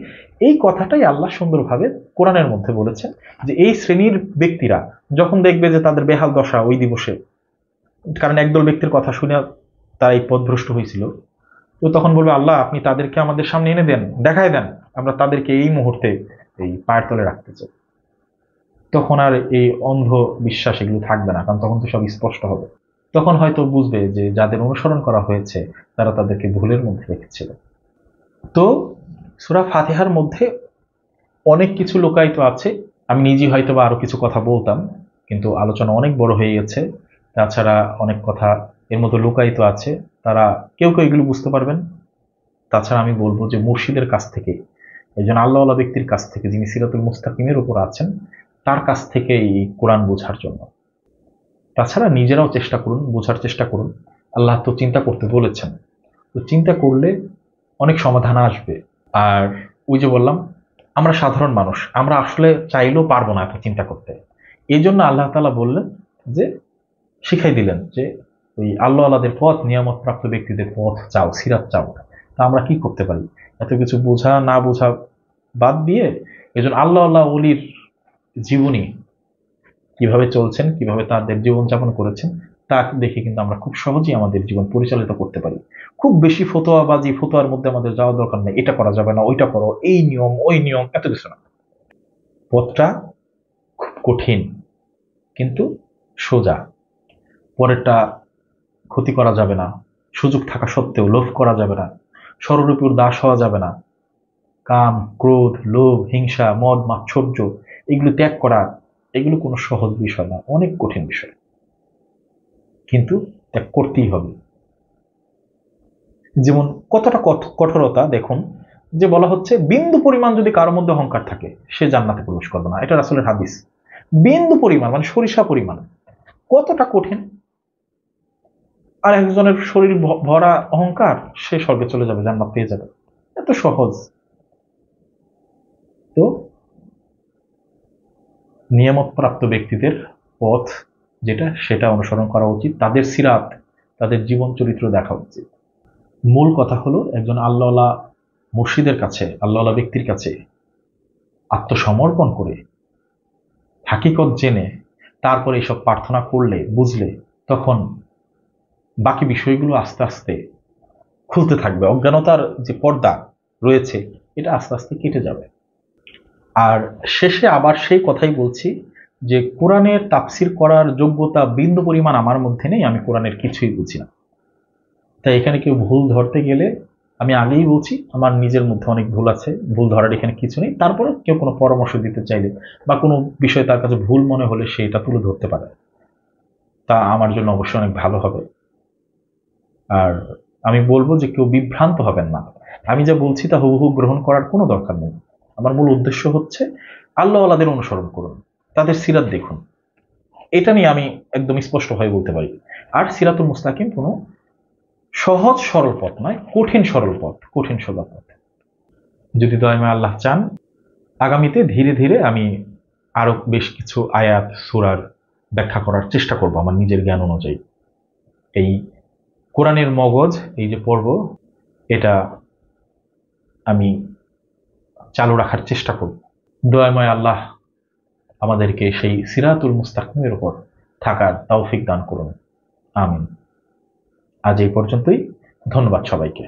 এই কথাটাই আল্লাহ সুন্দরভাবে কোরআনের মধ্যে বলেছেন যে এই শ্রেণীর ব্যক্তিরা যখন দেখবে যে তাদের বেহাল দশা ওই দিবসে কারণ একদল ব্যক্তির কথা শুনে তারা এই পথভ্রষ্ট হয়েছিল তো তখন বলবে আল্লাহ আপনি তাদেরকে আমাদের সামনে এনে দেন দেখায় দেন আমরা তাদেরকে এই মুহূর্তে এই পায়ের তলে রাখতে চাই তখন আর এই অন্ধ বিশ্বাস এগুলো থাকবে না কারণ তখন তো সব স্পষ্ট হবে তখন হয়তো বুঝবে যে যাদের অনুসরণ করা হয়েছে তারা তাদেরকে ভুলের মধ্যে রেখেছিল তো সুরা ফাতেহার মধ্যে অনেক কিছু লোকায়িত আছে আমি নিজে হয়তো বা আরও কিছু কথা বলতাম কিন্তু আলোচনা অনেক বড় হয়ে গেছে তাছাড়া অনেক কথা এর মতো লুকায়িত আছে তারা কেউ কেউ এগুলো বুঝতে পারবেন তাছাড়া আমি বলবো যে মুর্শিদের কাছ থেকে একজন আল্লাহওয়ালা ব্যক্তির কাছ থেকে যিনি সিরাতুল মুস্তাকিমের উপর আছেন তার কাছ থেকে এই কোরআন বোঝার জন্য তাছাড়া নিজেরাও চেষ্টা করুন বোঝার চেষ্টা করুন আল্লাহ তো চিন্তা করতে বলেছেন তো চিন্তা করলে অনেক সমাধান আসবে আর ওই যে বললাম আমরা সাধারণ মানুষ আমরা আসলে চাইলেও পারবো না এত চিন্তা করতে এই জন্য আল্লাহ তালা বললেন যে শিখাই দিলেন যে ওই আল্লাহ আলাদের পথ প্রাপ্ত ব্যক্তিদের পথ চাও সিরাত চাও তা আমরা কি করতে পারি এত কিছু বোঝা না বোঝা বাদ দিয়ে এজন আল্লাহ আল্লাহ অলির জীবনী কিভাবে চলছেন কিভাবে তাদের জীবনযাপন করেছেন তা দেখে কিন্তু আমরা খুব সহজেই আমাদের জীবন পরিচালিত করতে পারি খুব বেশি ফতোয়াবাজি ফতোয়ার মধ্যে আমাদের যাওয়া দরকার নেই এটা করা যাবে না ওইটা করো এই নিয়ম ওই নিয়ম এত কিছু না পথটা খুব কঠিন কিন্তু সোজা পরেরটা ক্ষতি করা যাবে না সুযোগ থাকা সত্ত্বেও লোভ করা যাবে না স্বরূপীর দাস হওয়া যাবে না কাম ক্রোধ লোভ হিংসা মদ মাৎসর্য এগুলো ত্যাগ করা এগুলো কোনো সহজ বিষয় না অনেক কঠিন বিষয় কিন্তু ত্যাগ করতেই হবে যেমন কতটা কঠোরতা দেখুন যে বলা হচ্ছে বিন্দু পরিমাণ যদি কারোর মধ্যে অহংকার থাকে সে জান্নাতে প্রবেশ করবে না এটা আসলে হাদিস বিন্দু পরিমাণ মানে সরিষা পরিমাণ কতটা কঠিন আর একজনের শরীর ভরা অহংকার সে স্বর্গে চলে যাবে জান্নাত পেয়ে যাবে এত সহজ তো নিয়ামত প্রাপ্ত ব্যক্তিদের পথ যেটা সেটা অনুসরণ করা উচিত তাদের সিরাত তাদের জীবন চরিত্র দেখা উচিত মূল কথা হলো একজন আল্লাহলা মুর্শিদের কাছে আল্লাহলা ব্যক্তির কাছে আত্মসমর্পণ করে হাকিকত জেনে তারপরে এইসব প্রার্থনা করলে বুঝলে তখন বাকি বিষয়গুলো আস্তে আস্তে খুলতে থাকবে অজ্ঞানতার যে পর্দা রয়েছে এটা আস্তে আস্তে কেটে যাবে আর শেষে আবার সেই কথাই বলছি যে কোরআনের তাপসির করার যোগ্যতা বিন্দু পরিমাণ আমার মধ্যে নেই আমি কোরআনের কিছুই বুঝি না তাই এখানে কেউ ভুল ধরতে গেলে আমি আগেই বলছি আমার নিজের মধ্যে অনেক ভুল আছে ভুল ধরার এখানে কিছু নেই তারপরে কেউ কোনো পরামর্শ দিতে চাইলে বা কোনো বিষয় তার কাছে ভুল মনে হলে সেটা তুলে ধরতে পারে তা আমার জন্য অবশ্যই অনেক ভালো হবে আর আমি বলবো যে কেউ বিভ্রান্ত হবেন না আমি যা বলছি তা হুবহু গ্রহণ করার কোনো দরকার নেই আমার মূল উদ্দেশ্য হচ্ছে আল্লাহ আল্লাহদের অনুসরণ করুন তাদের সিরাত দেখুন এটা নিয়ে আমি একদম স্পষ্টভাবে বলতে পারি আর সিরাতুল মুস্তাকিম কোনো সহজ সরল পথ নয় কঠিন সরল পথ কঠিন সরল পথ যদি দয়মা আল্লাহ চান আগামীতে ধীরে ধীরে আমি আরও বেশ কিছু আয়াত সুরার ব্যাখ্যা করার চেষ্টা করব আমার নিজের জ্ঞান অনুযায়ী এই কোরআনের মগজ এই যে পর্ব এটা আমি চালু রাখার চেষ্টা করব দয়াময় আল্লাহ আমাদেরকে সেই সিরাতুল মুস্তাকিমের ওপর থাকার তৌফিক দান করুন আমিন আজ এই পর্যন্তই ধন্যবাদ সবাইকে